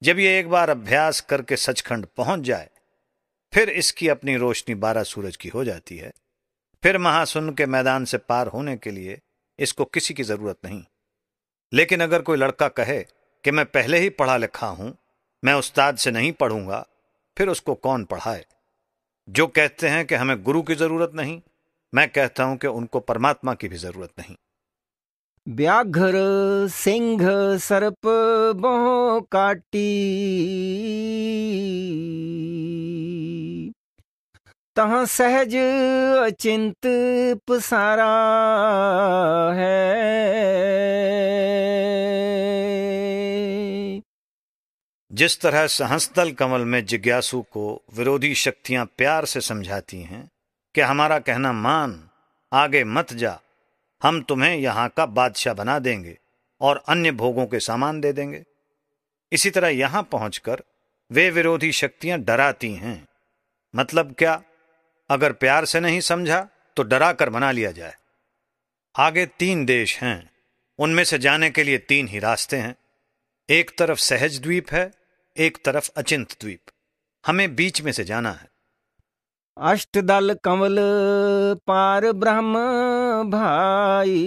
Speaker 1: जब ये एक बार अभ्यास करके सचखंड पहुंच जाए फिर इसकी अपनी रोशनी बारह सूरज की हो जाती है फिर महासुन के मैदान से पार होने के लिए इसको किसी की जरूरत नहीं लेकिन अगर कोई लड़का कहे कि मैं पहले ही पढ़ा लिखा हूं मैं उस्ताद से नहीं पढ़ूंगा फिर उसको कौन पढ़ाए जो कहते हैं कि हमें गुरु की जरूरत नहीं मैं कहता हूं कि उनको परमात्मा की भी जरूरत नहीं
Speaker 2: व्याघ्र सिंह सर्प बहु काटी तहाँ सहज अचिंत पसारा है
Speaker 1: जिस तरह सहंसदल कमल में जिज्ञासु को विरोधी शक्तियां प्यार से समझाती हैं कि हमारा कहना मान आगे मत जा हम तुम्हें यहां का बादशाह बना देंगे और अन्य भोगों के सामान दे देंगे इसी तरह यहां पहुंचकर वे विरोधी शक्तियां डराती हैं मतलब क्या अगर प्यार से नहीं समझा तो डरा कर मना लिया जाए आगे तीन देश हैं उनमें से जाने के लिए तीन ही रास्ते हैं एक तरफ सहज द्वीप है एक तरफ अचिंत द्वीप हमें बीच में से जाना है अष्टदल कंवल
Speaker 2: पार ब्रह्म भाई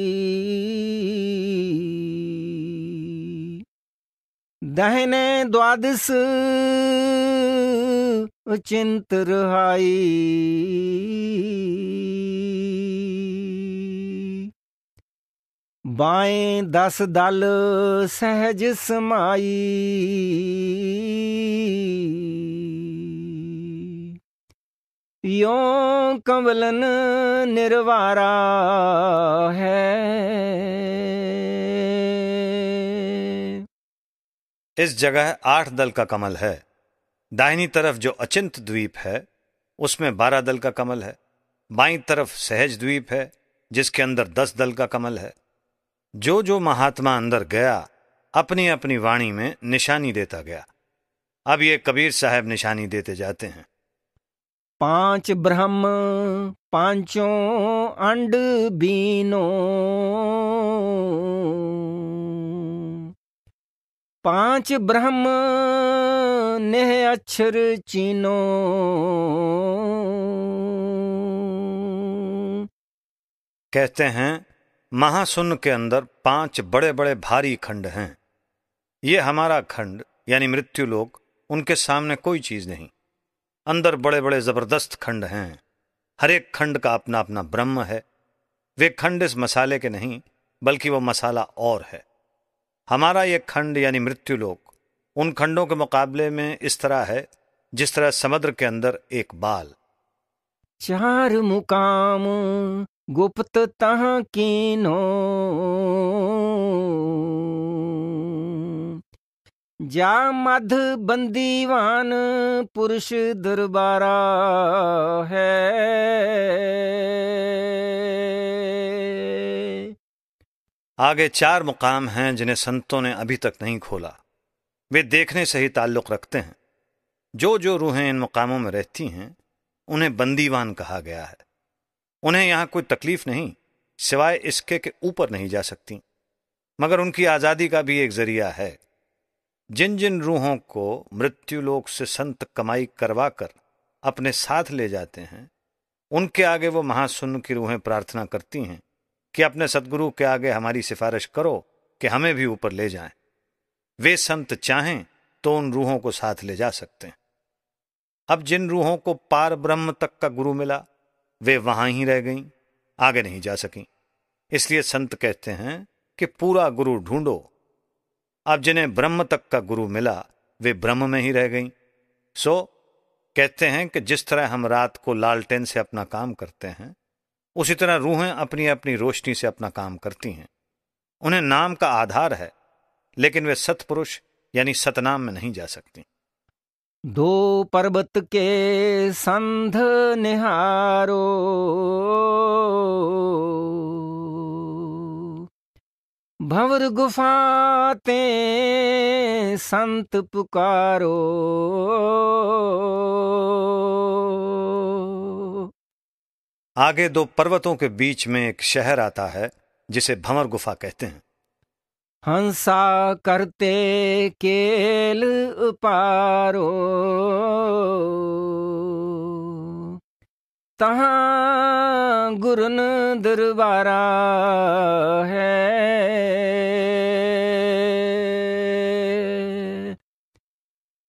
Speaker 2: दहने द्वादश चिंत रहाई बाएं दस दल सहज समाई यो कंवलन निर्वारा है
Speaker 1: इस जगह आठ दल का कमल है दाहिनी तरफ जो अचिंत द्वीप है उसमें बारह दल का कमल है बाई तरफ सहज द्वीप है जिसके अंदर दस दल का कमल है जो जो महात्मा अंदर गया अपनी अपनी वाणी में निशानी देता गया अब ये कबीर साहब निशानी देते जाते हैं
Speaker 2: पांच ब्रह्म पांचों अंड बीनो पांच ब्रह्म ने अक्षर
Speaker 1: चीनो कहते हैं महासुन के अंदर पांच बड़े बड़े भारी खंड हैं ये हमारा खंड यानी मृत्यु लोक उनके सामने कोई चीज नहीं अंदर बड़े बड़े जबरदस्त खंड हैं हर एक खंड का अपना अपना ब्रह्म है वे खंड इस मसाले के नहीं बल्कि वो मसाला और है हमारा ये खंड यानी मृत्यु लोक उन खंडों के मुकाबले में इस तरह है जिस तरह समुद्र के अंदर एक बाल
Speaker 2: चार मुकाम गुप्त तहा कीनो जा मध बंदीवान पुरुष दरबारा है
Speaker 1: आगे चार मुकाम हैं जिन्हें संतों ने अभी तक नहीं खोला वे देखने से ही ताल्लुक़ रखते हैं जो जो रूहें इन मुकामों में रहती हैं उन्हें बंदीवान कहा गया है उन्हें यहाँ कोई तकलीफ नहीं सिवाय इसके के ऊपर नहीं जा सकती मगर उनकी आज़ादी का भी एक जरिया है जिन जिन रूहों को मृत्युलोक से संत कमाई करवा कर अपने साथ ले जाते हैं उनके आगे वो महासुन की रूहें प्रार्थना करती हैं कि अपने सदगुरु के आगे हमारी सिफारिश करो कि हमें भी ऊपर ले जाएं वे संत चाहें तो उन रूहों को साथ ले जा सकते हैं अब जिन रूहों को पार ब्रह्म तक का गुरु मिला वे वहां ही रह गईं आगे नहीं जा सकी इसलिए संत कहते हैं कि पूरा गुरु ढूंढो अब जिन्हें ब्रह्म तक का गुरु मिला वे ब्रह्म में ही रह गईं सो कहते हैं कि जिस तरह हम रात को लालटेन से अपना काम करते हैं उसी तरह रूहें अपनी अपनी रोशनी से अपना काम करती हैं उन्हें नाम का आधार है लेकिन वे सतपुरुष यानी सतनाम में नहीं जा सकते
Speaker 2: दो पर्वत के संध निहारो भंवर गुफाते संत पुकारो
Speaker 1: आगे दो पर्वतों के बीच में एक शहर आता है जिसे भंवर गुफा कहते हैं
Speaker 2: हंसा करते केल पारो गुरुन गुरन दरबारा है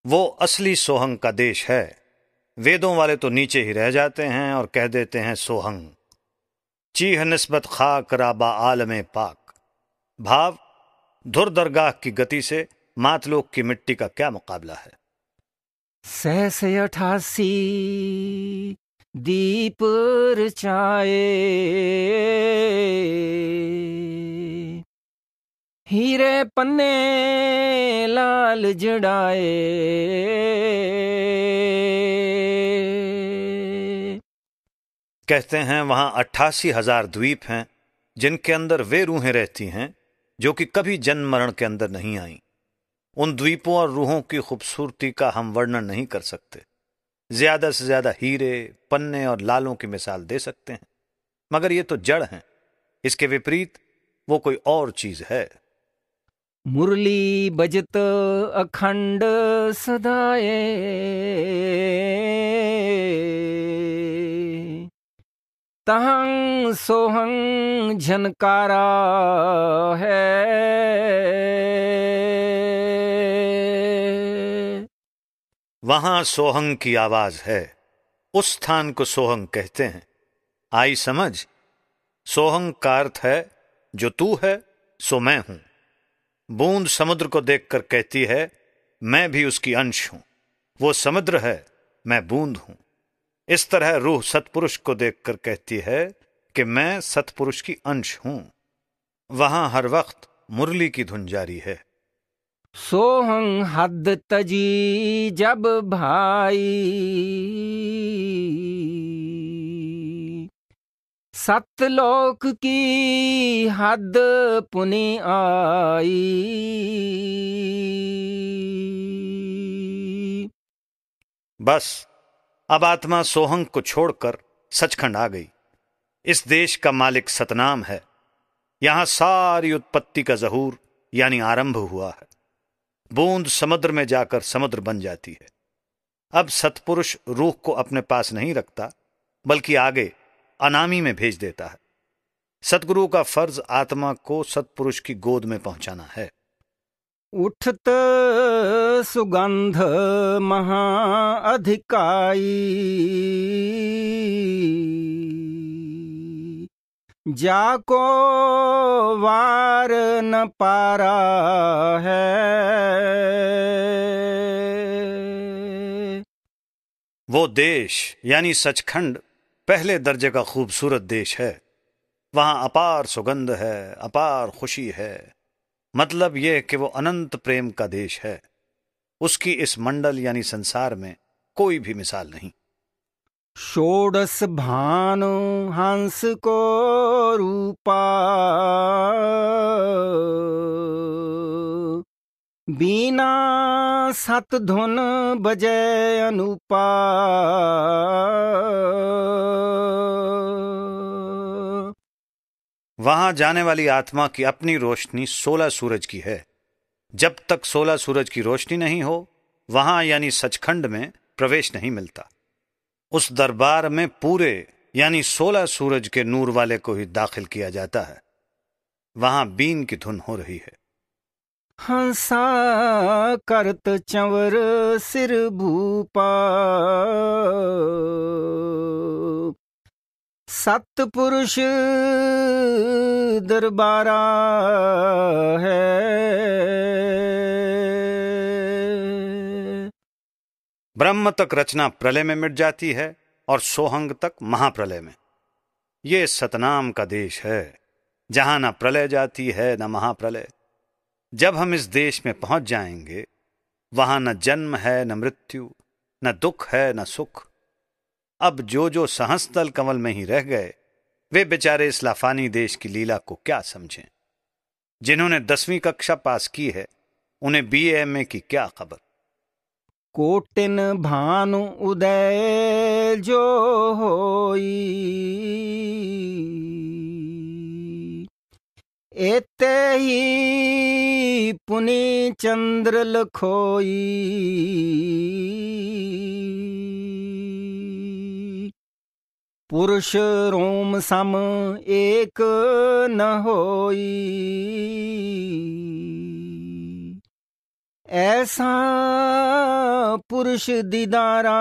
Speaker 1: वो असली सोहंग का देश है वेदों वाले तो नीचे ही रह जाते हैं और कह देते हैं सोहंग चीह नस्बत खाक राबा आलम पाक भाव धुर दरगाह की गति से मातलोक की मिट्टी का क्या मुकाबला है
Speaker 2: सहसे अठासी दीप रचाए हीरे पन्ने लाल जड़ाए
Speaker 1: कहते हैं वहां अट्ठासी हजार द्वीप हैं जिनके अंदर वे रूहें रहती हैं जो कि कभी जन्म मरण के अंदर नहीं आई उन द्वीपों और रूहों की खूबसूरती का हम वर्णन नहीं कर सकते ज्यादा से ज्यादा हीरे पन्ने और लालों की मिसाल दे सकते हैं मगर ये तो जड़ हैं इसके विपरीत वो कोई और चीज है
Speaker 2: मुरली बजत अखंड सदाए तहं सोहंग झनकारा है
Speaker 1: वहां सोहंग की आवाज है उस स्थान को सोहंग कहते हैं आई समझ सोहंग का अर्थ है जो तू है सो मैं हूं बूंद समुद्र को देखकर कहती है मैं भी उसकी अंश हूं वो समुद्र है मैं बूंद हूं इस तरह रूह सतपुरुष को देखकर कहती है कि मैं सतपुरुष की अंश हूं वहां हर वक्त मुरली की धुन जारी है
Speaker 2: सोहं हद तजी जब भाई सतलोक की हद पुनि आई
Speaker 1: बस अब आत्मा सोहंग को छोड़कर सचखंड आ गई इस देश का मालिक सतनाम है यहां सारी उत्पत्ति का जहूर यानी आरंभ हुआ है बूंद समुद्र में जाकर समुद्र बन जाती है अब सतपुरुष रूह को अपने पास नहीं रखता बल्कि आगे अनामी में भेज देता है सतगुरु का फर्ज आत्मा को सतपुरुष की गोद में पहुंचाना है
Speaker 2: उठत सुगंध महा अधिकाई जाको वार न पारा
Speaker 1: है वो देश यानी सचखंड पहले दर्जे का खूबसूरत देश है वहां अपार सुगंध है अपार खुशी है मतलब यह कि वो अनंत प्रेम का देश है उसकी इस मंडल यानी संसार में कोई भी मिसाल नहीं
Speaker 2: षोड़स भानु हंस को रूपा बीना सत धुन बजे
Speaker 1: अनुपा वहां जाने वाली आत्मा की अपनी रोशनी सोलह सूरज की है जब तक सोलह सूरज की रोशनी नहीं हो वहां यानी सचखंड में प्रवेश नहीं मिलता उस दरबार में पूरे यानी सोलह सूरज के नूर वाले को ही दाखिल किया जाता है वहां बीन की धुन हो रही है
Speaker 2: हंसा करत चंवर सिर भूपा सतपुरुष दरबारा है
Speaker 1: ब्रह्म तक रचना प्रलय में मिट जाती है और सोहंग तक महाप्रलय में ये सतनाम का देश है जहां ना प्रलय जाती है ना महाप्रलय जब हम इस देश में पहुंच जाएंगे वहां न जन्म है न मृत्यु न दुख है न सुख अब जो जो सहसतल कमल में ही रह गए वे बेचारे इस लाफानी देश की लीला को क्या समझें जिन्होंने दसवीं कक्षा पास की है उन्हें बी एम ए की क्या खबर कोटिन
Speaker 2: भानु उदय जो होई एते ही पुनि चंद्र लखोई पुरुष रोम सम एक न होई ऐसा पुरुष दीदारा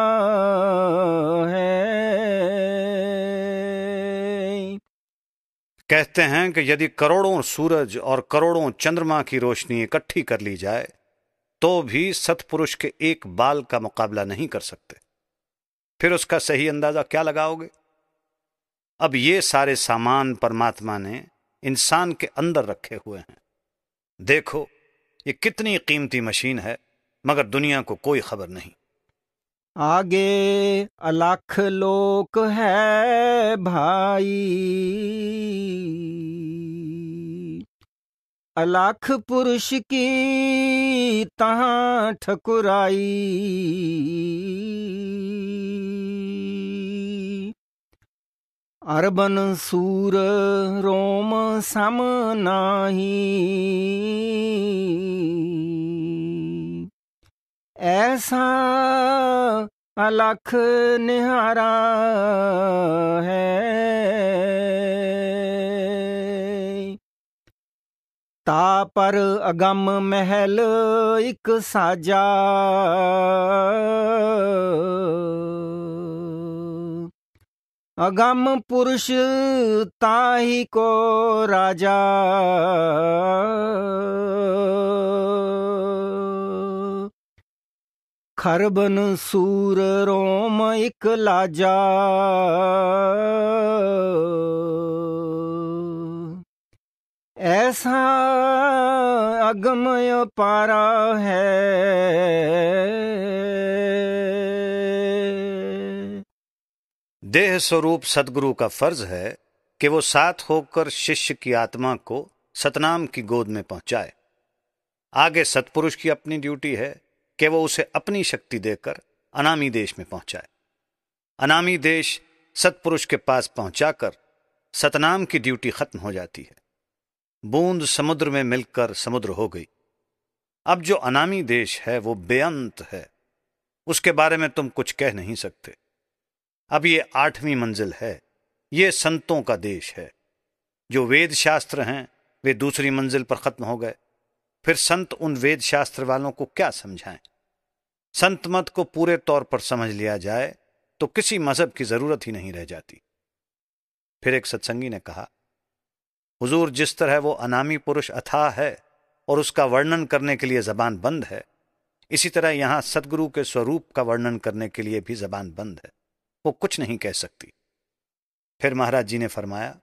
Speaker 2: है
Speaker 1: कहते हैं कि यदि करोड़ों सूरज और करोड़ों चंद्रमा की रोशनी इकट्ठी कर ली जाए तो भी सतपुरुष के एक बाल का मुकाबला नहीं कर सकते फिर उसका सही अंदाजा क्या लगाओगे अब ये सारे सामान परमात्मा ने इंसान के अंदर रखे हुए हैं देखो ये कितनी कीमती मशीन है मगर दुनिया को कोई खबर नहीं
Speaker 2: आगे अलख लोक है भाई अलख पुरुष की तहा ठकुराई ਅਰਬਨ ਸੂਰ ਰੋਮ ਸਮ ਨਾਹੀ ਐਸਾ ਅਲਖ ਨਿਹਾਰਾ ਹੈ ਤਾ ਪਰ ਅਗੰਮ ਮਹਿਲ ਇੱਕ ਸਾਜਾ अगम पुरुष ताही को राजा खरबन सूर रोम इक लाजा ऐसा
Speaker 1: अगमय पारा है देह स्वरूप सदगुरु का फर्ज है कि वो साथ होकर शिष्य की आत्मा को सतनाम की गोद में पहुंचाए आगे सतपुरुष की अपनी ड्यूटी है कि वो उसे अपनी शक्ति देकर अनामी देश में पहुंचाए अनामी देश सतपुरुष के पास पहुंचाकर सतनाम की ड्यूटी खत्म हो जाती है बूंद समुद्र में मिलकर समुद्र हो गई अब जो अनामी देश है वो बेअंत है उसके बारे में तुम कुछ कह नहीं सकते अब ये आठवीं मंजिल है ये संतों का देश है जो वेद शास्त्र हैं वे दूसरी मंजिल पर खत्म हो गए फिर संत उन वेद शास्त्र वालों को क्या समझाएं संत मत को पूरे तौर पर समझ लिया जाए तो किसी मजहब की जरूरत ही नहीं रह जाती फिर एक सत्संगी ने कहा हुजूर जिस तरह वो अनामी पुरुष अथाह है और उसका वर्णन करने के लिए जबान बंद है इसी तरह यहां सदगुरु के स्वरूप का वर्णन करने के लिए भी जबान बंद है वो कुछ नहीं कह सकती फिर महाराज जी ने फरमाया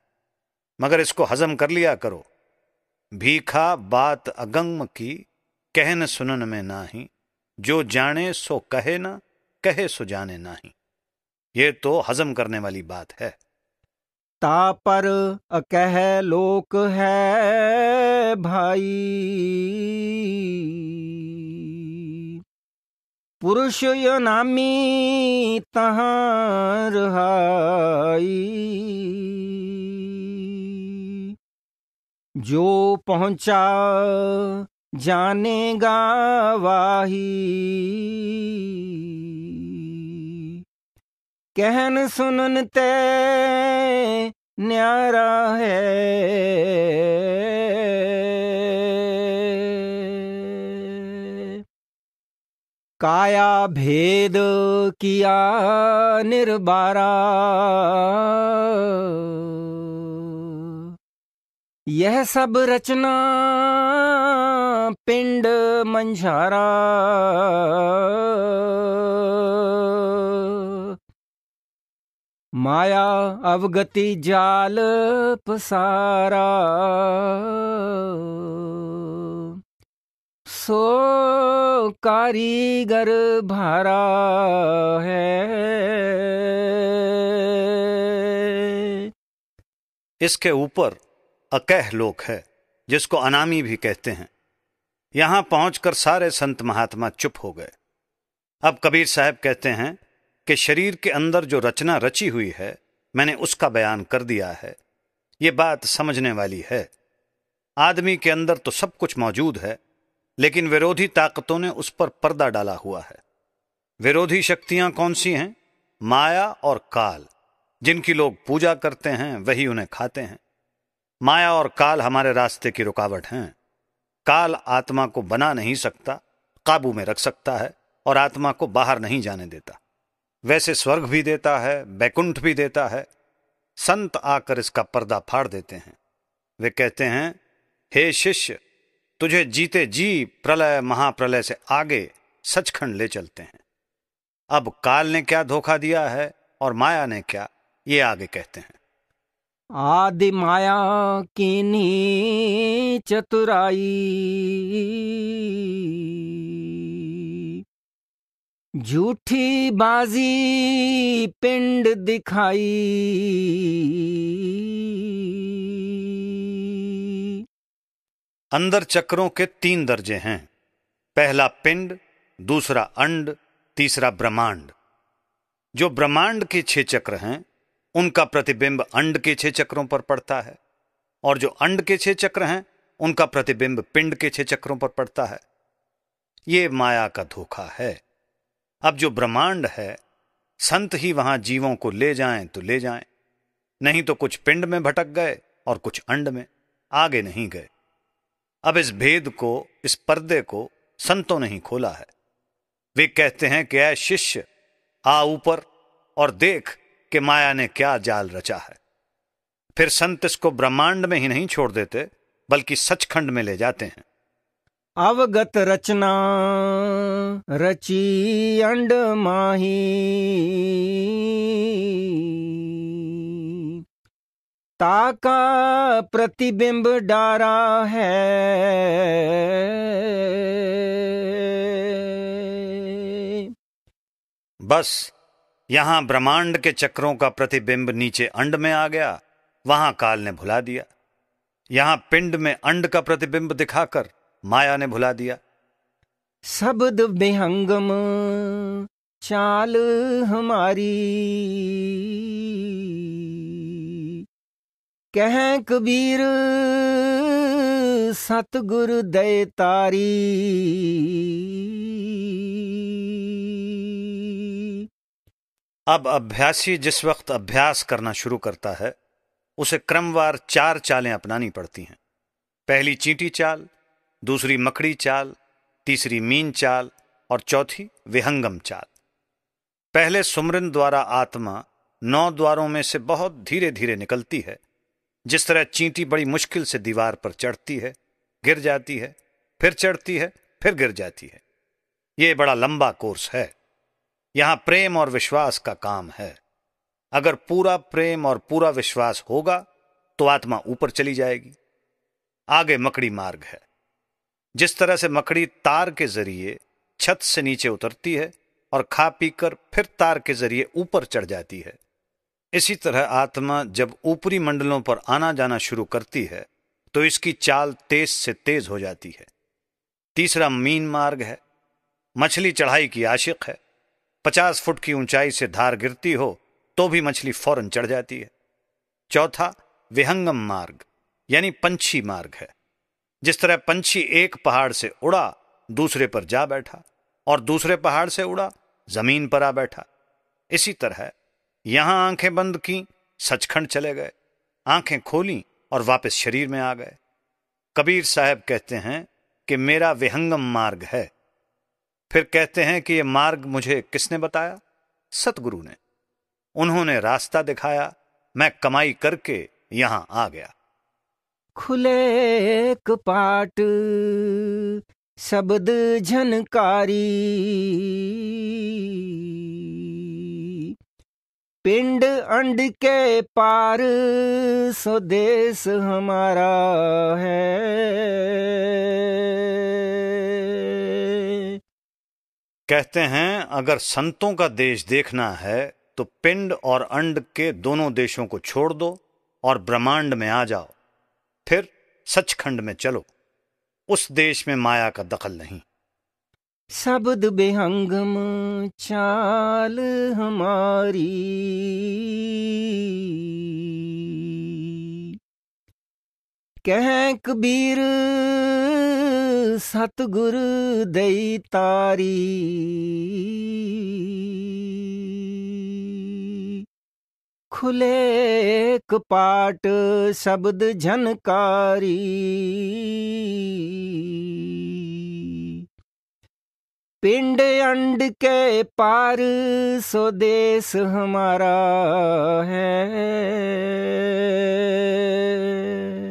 Speaker 1: मगर इसको हजम कर लिया करो भीखा बात अगंग की कहन सुनन में नाही जो जाने सो कहे ना कहे सो जाने नाही ये तो हजम करने वाली बात है ता
Speaker 2: पर कह लोक है भाई पुरुष यो नामी तहाँ रहाई जो पहुंचा जानेगा वाही कहन सुनन ते न्यारा है काया भेद किया निर्बारा यह सब रचना पिंड मंझारा माया अवगति जाल पसारा सो कारीगर भरा
Speaker 1: है इसके ऊपर अकह लोक है जिसको अनामी भी कहते हैं यहां पहुंचकर सारे संत महात्मा चुप हो गए अब कबीर साहब कहते हैं कि शरीर के अंदर जो रचना रची हुई है मैंने उसका बयान कर दिया है ये बात समझने वाली है आदमी के अंदर तो सब कुछ मौजूद है लेकिन विरोधी ताकतों ने उस पर पर्दा डाला हुआ है विरोधी शक्तियां कौन सी हैं माया और काल जिनकी लोग पूजा करते हैं वही उन्हें खाते हैं माया और काल हमारे रास्ते की रुकावट हैं काल आत्मा को बना नहीं सकता काबू में रख सकता है और आत्मा को बाहर नहीं जाने देता वैसे स्वर्ग भी देता है बैकुंठ भी देता है संत आकर इसका पर्दा फाड़ देते हैं वे कहते हैं हे शिष्य तुझे जीते जी प्रलय महाप्रलय से आगे सचखंड ले चलते हैं अब काल ने क्या धोखा दिया है और माया ने क्या ये आगे कहते हैं
Speaker 2: आदि माया नी चतुराई झूठी बाजी पिंड दिखाई
Speaker 1: अंदर चक्रों के तीन दर्जे हैं पहला पिंड दूसरा अंड तीसरा ब्रह्मांड जो ब्रह्मांड के छह चक्र हैं उनका प्रतिबिंब अंड के छह चक्रों पर पड़ता है और जो अंड के छह चक्र हैं उनका प्रतिबिंब पिंड के छह चक्रों पर पड़ता है ये माया का धोखा है अब जो ब्रह्मांड है संत ही वहां जीवों को ले जाएं तो ले जाएं नहीं तो कुछ पिंड में भटक गए और कुछ अंड में आगे नहीं गए अब इस भेद को इस पर्दे को संतों ने ही खोला है वे कहते हैं कि ऐ शिष्य आ ऊपर और देख कि माया ने क्या जाल रचा है फिर संत इसको ब्रह्मांड में ही नहीं छोड़ देते बल्कि सचखंड में ले जाते हैं
Speaker 2: अवगत रचना रची अंड माही ताका प्रतिबिंब डारा है
Speaker 1: बस यहां ब्रह्मांड के चक्रों का प्रतिबिंब नीचे अंड में आ गया वहां काल ने भुला दिया यहां पिंड में अंड का प्रतिबिंब दिखाकर माया ने भुला दिया
Speaker 2: शब्द बेहंगम चाल हमारी कह कबीर सतगुर दे तारी
Speaker 1: अब अभ्यासी जिस वक्त अभ्यास करना शुरू करता है उसे क्रमवार चार चालें अपनानी पड़ती हैं पहली चींटी चाल दूसरी मकड़ी चाल तीसरी मीन चाल और चौथी विहंगम चाल पहले सुमरन द्वारा आत्मा नौ द्वारों में से बहुत धीरे धीरे निकलती है जिस तरह चींटी बड़ी मुश्किल से दीवार पर चढ़ती है गिर जाती है फिर चढ़ती है फिर गिर जाती है ये बड़ा लंबा कोर्स है यहां प्रेम और विश्वास का काम है अगर पूरा प्रेम और पूरा विश्वास होगा तो आत्मा ऊपर चली जाएगी आगे मकड़ी मार्ग है जिस तरह से मकड़ी तार के जरिए छत से नीचे उतरती है और खा पीकर फिर तार के जरिए ऊपर चढ़ जाती है इसी तरह आत्मा जब ऊपरी मंडलों पर आना जाना शुरू करती है तो इसकी चाल तेज से तेज हो जाती है तीसरा मीन मार्ग है मछली चढ़ाई की आशिक है पचास फुट की ऊंचाई से धार गिरती हो तो भी मछली फौरन चढ़ जाती है चौथा विहंगम मार्ग यानी पंछी मार्ग है जिस तरह पंछी एक पहाड़ से उड़ा दूसरे पर जा बैठा और दूसरे पहाड़ से उड़ा जमीन पर आ बैठा इसी तरह यहां आंखें बंद की सचखंड चले गए आंखें खोली और वापस शरीर में आ गए कबीर साहब कहते हैं कि मेरा विहंगम मार्ग है फिर कहते हैं कि यह मार्ग मुझे किसने बताया सतगुरु ने उन्होंने रास्ता दिखाया मैं कमाई करके यहां आ गया
Speaker 2: खुले पाट शब्द झनकारी पिंड अंड के पार स्वदेश हमारा है
Speaker 1: कहते हैं अगर संतों का देश देखना है तो पिंड और अंड के दोनों देशों को छोड़ दो और ब्रह्मांड में आ जाओ फिर सचखंड में चलो उस देश में माया का दखल नहीं
Speaker 2: ਸਬਦ ਬਿਹੰਗਮ ਚਾਲ ਹਮਾਰੀ ਕਹਿ ਕਬੀਰ ਸਤਗੁਰ ਦੇ ਤਾਰੀ ਖੁਲੇ ਕਪਾਟ ਸ਼ਬਦ ਜਨਕਾਰੀ पिंड अंड के पार स्वदेश हमारा है